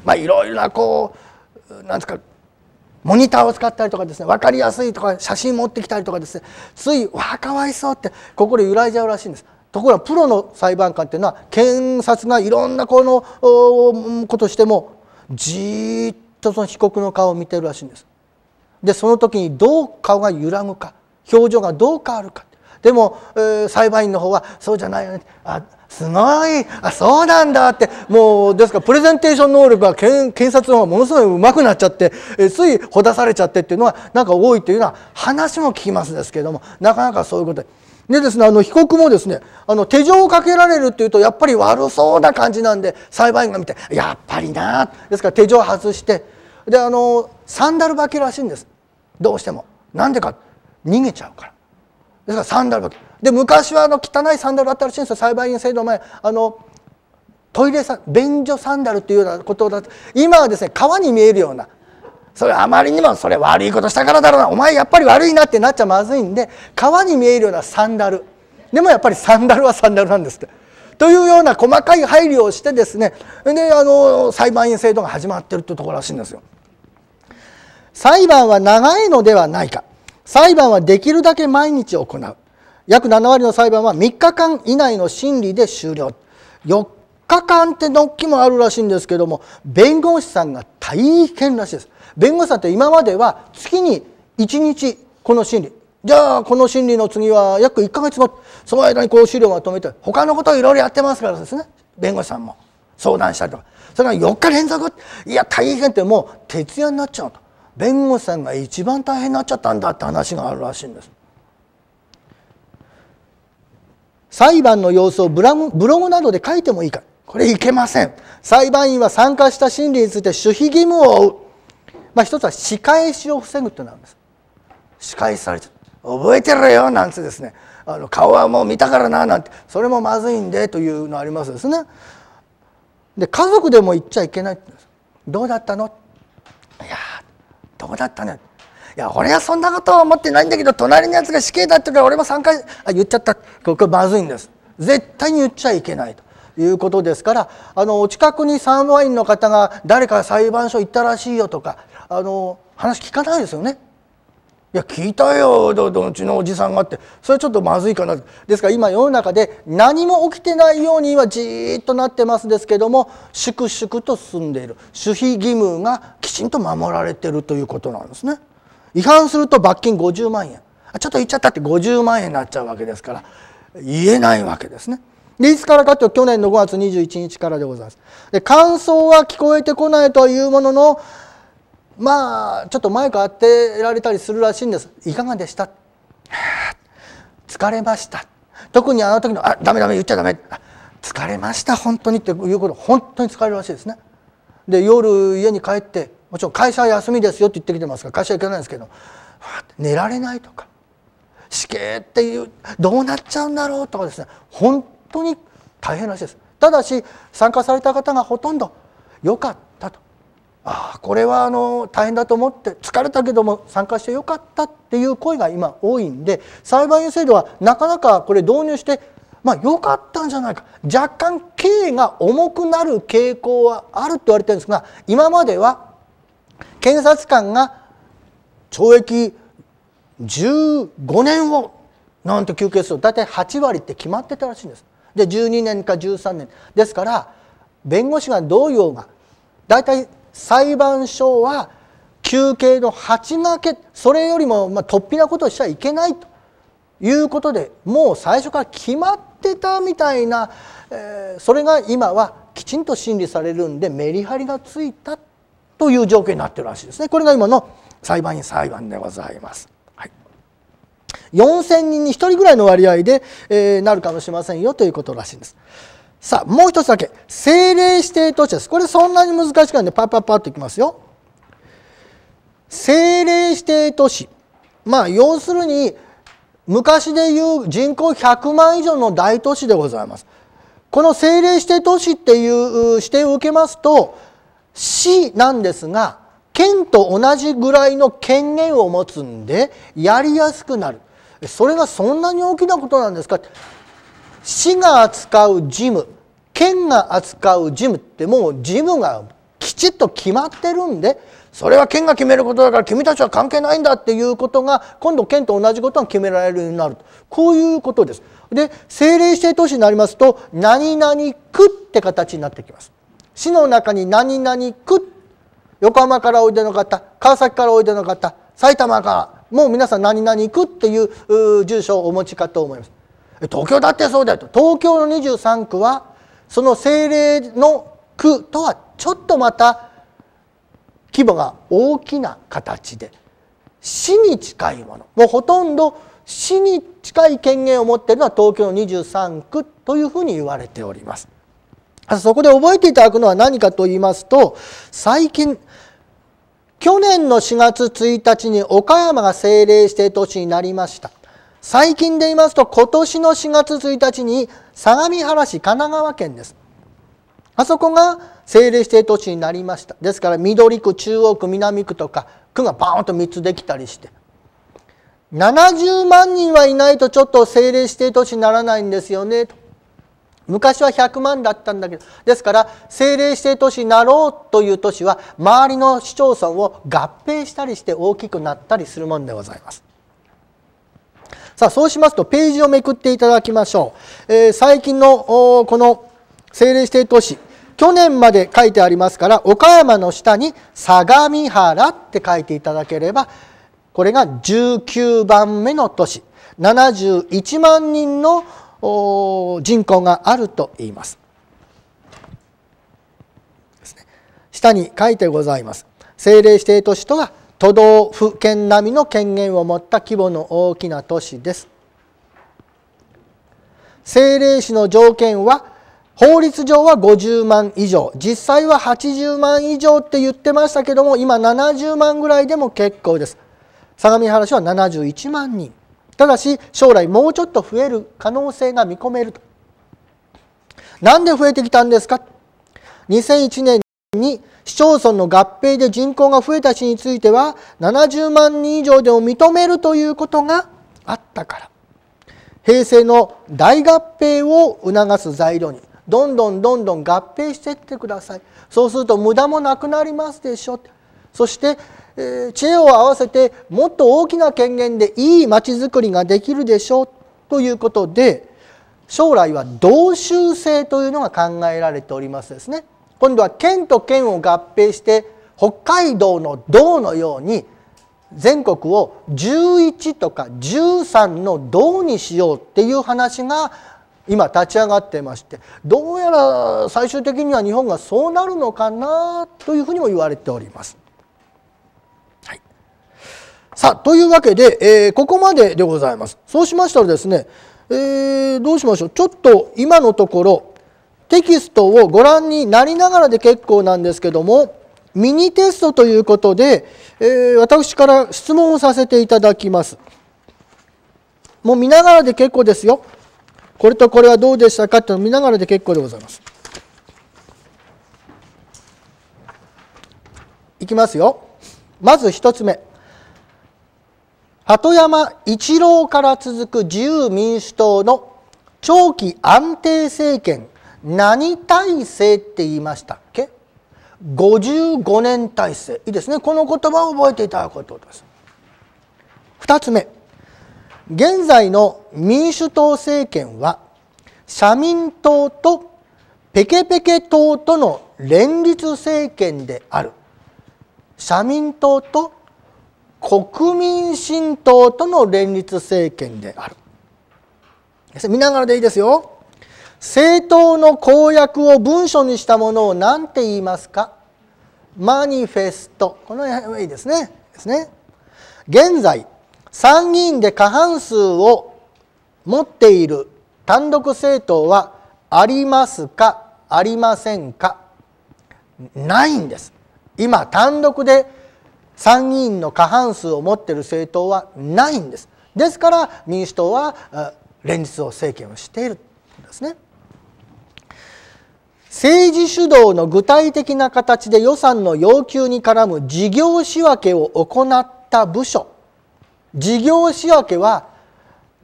まあいろいろなこうなんですかモニターを使ったりとかですね分かりやすいとか写真持ってきたりとかですねつい「わあかわいそう」って心揺らいじゃうらしいんです。ところがプロの裁判官っていうのは検察がいろんなこのことしてもじっとその被告の顔を見てるらしいんです。でその時にどう顔が揺らぐか表情がどう変わるかでも、えー、裁判員の方はそうじゃないよねあすごいあそうなんだってもうですからプレゼンテーション能力が検察の方がものすごい上手くなっちゃってえついほだされちゃってっていうのはなんか多いというような話も聞きますですけれどもなかなかそういうことで。でですね、あの被告もですねあの手錠をかけられるっていうとやっぱり悪そうな感じなんで裁判員が見てやっぱりなですから手錠を外してであのサンダル履きらしいんですどうしてもなんでか逃げちゃうからですからサンダル履きで昔はあの汚いサンダルあったらしいんですよ裁判員制度前あのトイレさ便所サンダルっていうようなことだと今はですね川に見えるようなそれあまりにもそれ悪いことしたからだろうなお前やっぱり悪いなってなっちゃまずいんで川に見えるようなサンダルでもやっぱりサンダルはサンダルなんですって。というような細かい配慮をしてですねであの裁判員制度が始まってるというところらしいんですよ。裁判は長いのではないか裁判はできるだけ毎日行う約7割の裁判は3日間以内の審理で終了4日間ってのっきもあるらしいんですけども弁護士さんが大変らしいです弁護士さんって今までは月に1日この審理じゃあこの審理の次は約1ヶ月後その間にこう資料をまとめて他のことをいろいろやってますからですね弁護士さんも相談したりとかそれから4日連続いや大変ってもう徹夜になっちゃうと弁護士さんが一番大変になっちゃったんだって話があるらしいんです裁判の様子をブラブログなどで書いてもいいかこれいけません裁判員は参加した審理について守秘義務を負う、まあ、一つは仕返しを防ぐというのなんです仕返しされちゃう覚えてるよなんつですねあの顔はもう見たからななんてそれもまずいんでというのありますですねで家族でも言っちゃいけないどうだったのいやどうだったねや俺はそんなことは思ってないんだけど隣のやつが死刑だってから俺も3回あ言っちゃったこれまずいんです絶対に言っちゃいけないということですからあの近くにサーモワインの方が誰か裁判所行ったらしいよとかあの話聞かないですよね。いや聞いたよどどちのおじさんがってそれちょっとまずいかなですから今世の中で何も起きてないように今じっとなってますですけども粛々と進んでいる守秘義務がきちんと守られてるということなんですね。違反すると罰金50万円ちょっと言っちゃったって50万円になっちゃうわけですから言えないわけですね。でいつからかというと去年の5月21日からでございます。で感想は聞こえてこないというもののまあちょっと前から当てられたりするらしいんです。いかがでした疲れました。特にあの時の「あダメダメ言っちゃダメ」「疲れました本当に」っていうこと本当に疲れるらしいですね。で夜家に帰ってもちろん会社は休みですよって言ってきてますから会社行けないんですけど寝られないとか死刑っていうどうなっちゃうんだろうとかですね本当に大変な話ですただし参加された方がほとんど良かったとああこれはあの大変だと思って疲れたけども参加してよかったっていう声が今多いんで裁判員制度はなかなかこれ導入してまあ良かったんじゃないか若干刑が重くなる傾向はあると言われてるんですが今までは検察官が懲役15年をなんて求刑する大体8割って決まってたらしいんですで12年か13年ですから弁護士がどう言おうが大体裁判所は求刑の8がけそれよりもまあ突飛なことをしちゃいけないということでもう最初から決まってたみたいな、えー、それが今はきちんと審理されるんでメリハリがついたという状況になってるらしいですね。これが今の裁判員裁判でございます。はい、4000人に1人ぐらいの割合で、えー、なるかもしれませんよということらしいんです。さあもう一つだけ政令指定都市です。これそんなに難しくないんでパッパッパッといきますよ。政令指定都市まあ要するに昔でいう人口100万以上の大都市でございます。この政令指定都市っていう指定を受けますと市なんですが県と同じぐらいの権限を持つんでやりやすくなるそれがそんなに大きなことなんですか市が扱う事務県が扱う事務ってもう事務がきちっと決まってるんでそれは県が決めることだから君たちは関係ないんだっていうことが今度県と同じことが決められるようになるこういうことです。で政令指定都市になりますと何々区って形になってきます。市の中に何々区横浜からおいでの方川崎からおいでの方埼玉からもう皆さん何々区っていう住所をお持ちかと思います東京だってそうだよと東京の23区はその政令の区とはちょっとまた規模が大きな形で市に近いものもうほとんど市に近い権限を持っているのは東京の23区というふうに言われております。そこで覚えていただくのは何かと言いますと最近去年の4月1日に岡山が政令指定都市になりました最近で言いますと今年の4月1日に相模原市神奈川県ですあそこが政令指定都市になりましたですから緑区中央区南区とか区がバーンと3つできたりして70万人はいないとちょっと政令指定都市にならないんですよねと昔は100万だったんだけどですから政令指定都市になろうという都市は周りの市町村を合併したりして大きくなったりするもんでございます。さあそうしますとページをめくっていただきましょう。えー、最近のこの政令指定都市去年まで書いてありますから岡山の下に相模原って書いていただければこれが19番目の都市71万人の人口があると言います。下に書いてございます。政令指定都市とは都道府県並みの権限を持った規模の大きな都市です。政令市の条件は法律上は50万以上実際は80万以上って言ってましたけども今70万ぐらいでも結構です相模原市は71万人ただし将来もうちょっと増える可能性が見込めるとなんで増えてきたんですか2001年に市町村の合併で人口が増えた市については70万人以上でも認めるということがあったから平成の大合併を促す材料にどんどんどんどん合併していってくださいそうすると無駄もなくなりますでしょそして知恵を合わせてもっと大きな権限でいい町づくりができるでしょうということで将来は同州制というのが考えられておりますですね。今度は県と県を合併して北海道の道のように全国を11とか13の道にしようっていう話が今立ち上がってましてどうやら最終的には日本がそうなるのかなというふうにも言われております。さあというわけで、えー、ここまででございます。そうしましたらですね、えー、どうしましょうちょっと今のところテキストをご覧になりながらで結構なんですけどもミニテストということで、えー、私から質問をさせていただきます。もう見ながらで結構ですよ。これとこれはどうでしたかっていうのを見ながらで結構でございます。いきますよ。まず1つ目。鳩山一郎から続く自由民主党の長期安定政権何体制って言いましたっけ55年体制いいですねこの言葉を覚えていただくことです2つ目現在の民主党政権は社民党とペケペケ党との連立政権である社民党と国民新党との連立政権である見ながらでいいですよ政党の公約を文書にしたものを何て言いますかマニフェストこの辺はいいですねですね現在参議院で過半数を持っている単独政党はありますかありませんかないんです今単独で参議院の過半数を持っている政党はないんですですから民主党は連立政権をしているんですね政治主導の具体的な形で予算の要求に絡む事業仕分けを行った部署事業仕分けは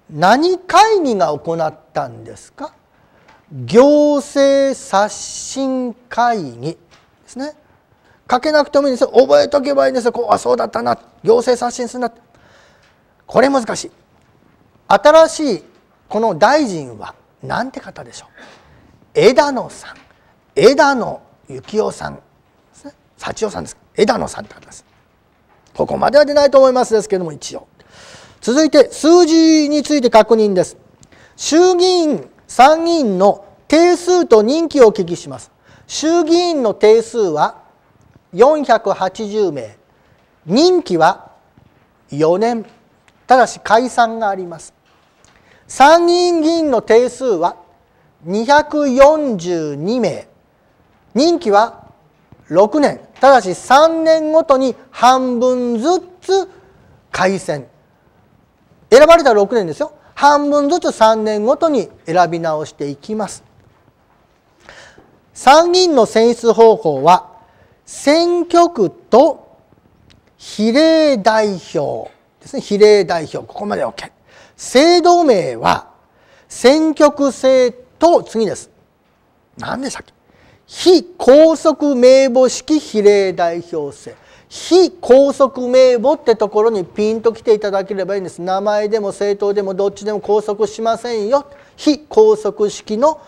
何会議が行ったんですか行政刷新会議ですね書けなくてもいいんですよ覚えとけばいいんですよこうあそうだったな行政刷新するなこれ難しい新しいこの大臣は何て方でしょう枝野さん枝野幸男さん幸男さんです枝野さんって方ですここまでは出ないと思いますですけども一応続いて数字について確認です衆議院参議院の定数と任期をお聞きします衆議院の定数は480名任期は4年ただし解散があります参議院議員の定数は242名任期は6年ただし3年ごとに半分ずつ改選選ばれたら6年ですよ半分ずつ3年ごとに選び直していきます参議院の選出方法は選挙区と比例代表ですね比例代表ここまで OK 制度名は選挙区制と次です何でしたっけ非拘束名簿式比例代表制非拘束名簿ってところにピンと来ていただければいいんです名前でも政党でもどっちでも拘束しませんよ非拘束式の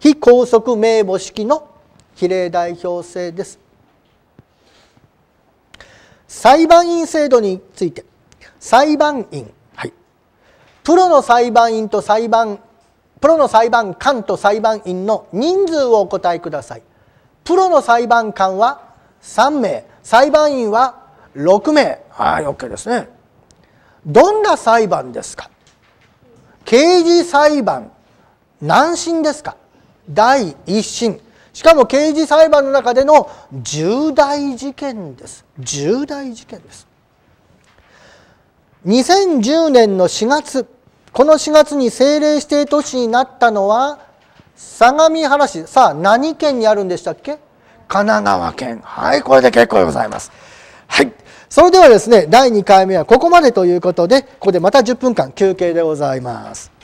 非拘束名簿式の比例代表制です裁判員制度について裁判員、はい、プロの裁判員と裁判プロの裁判官と裁判員の人数をお答えくださいプロの裁判官は3名裁判員は6名はい OK ですねどんな裁判ですか刑事裁判何審ですか第1審しかも刑事裁判の中での重大事件です重大事件です2010年の4月この4月に政令指定都市になったのは相模原市さあ何県にあるんでしたっけ神奈川県はいこれで結構でございますはいそれではですね第2回目はここまでということでここでまた10分間休憩でございます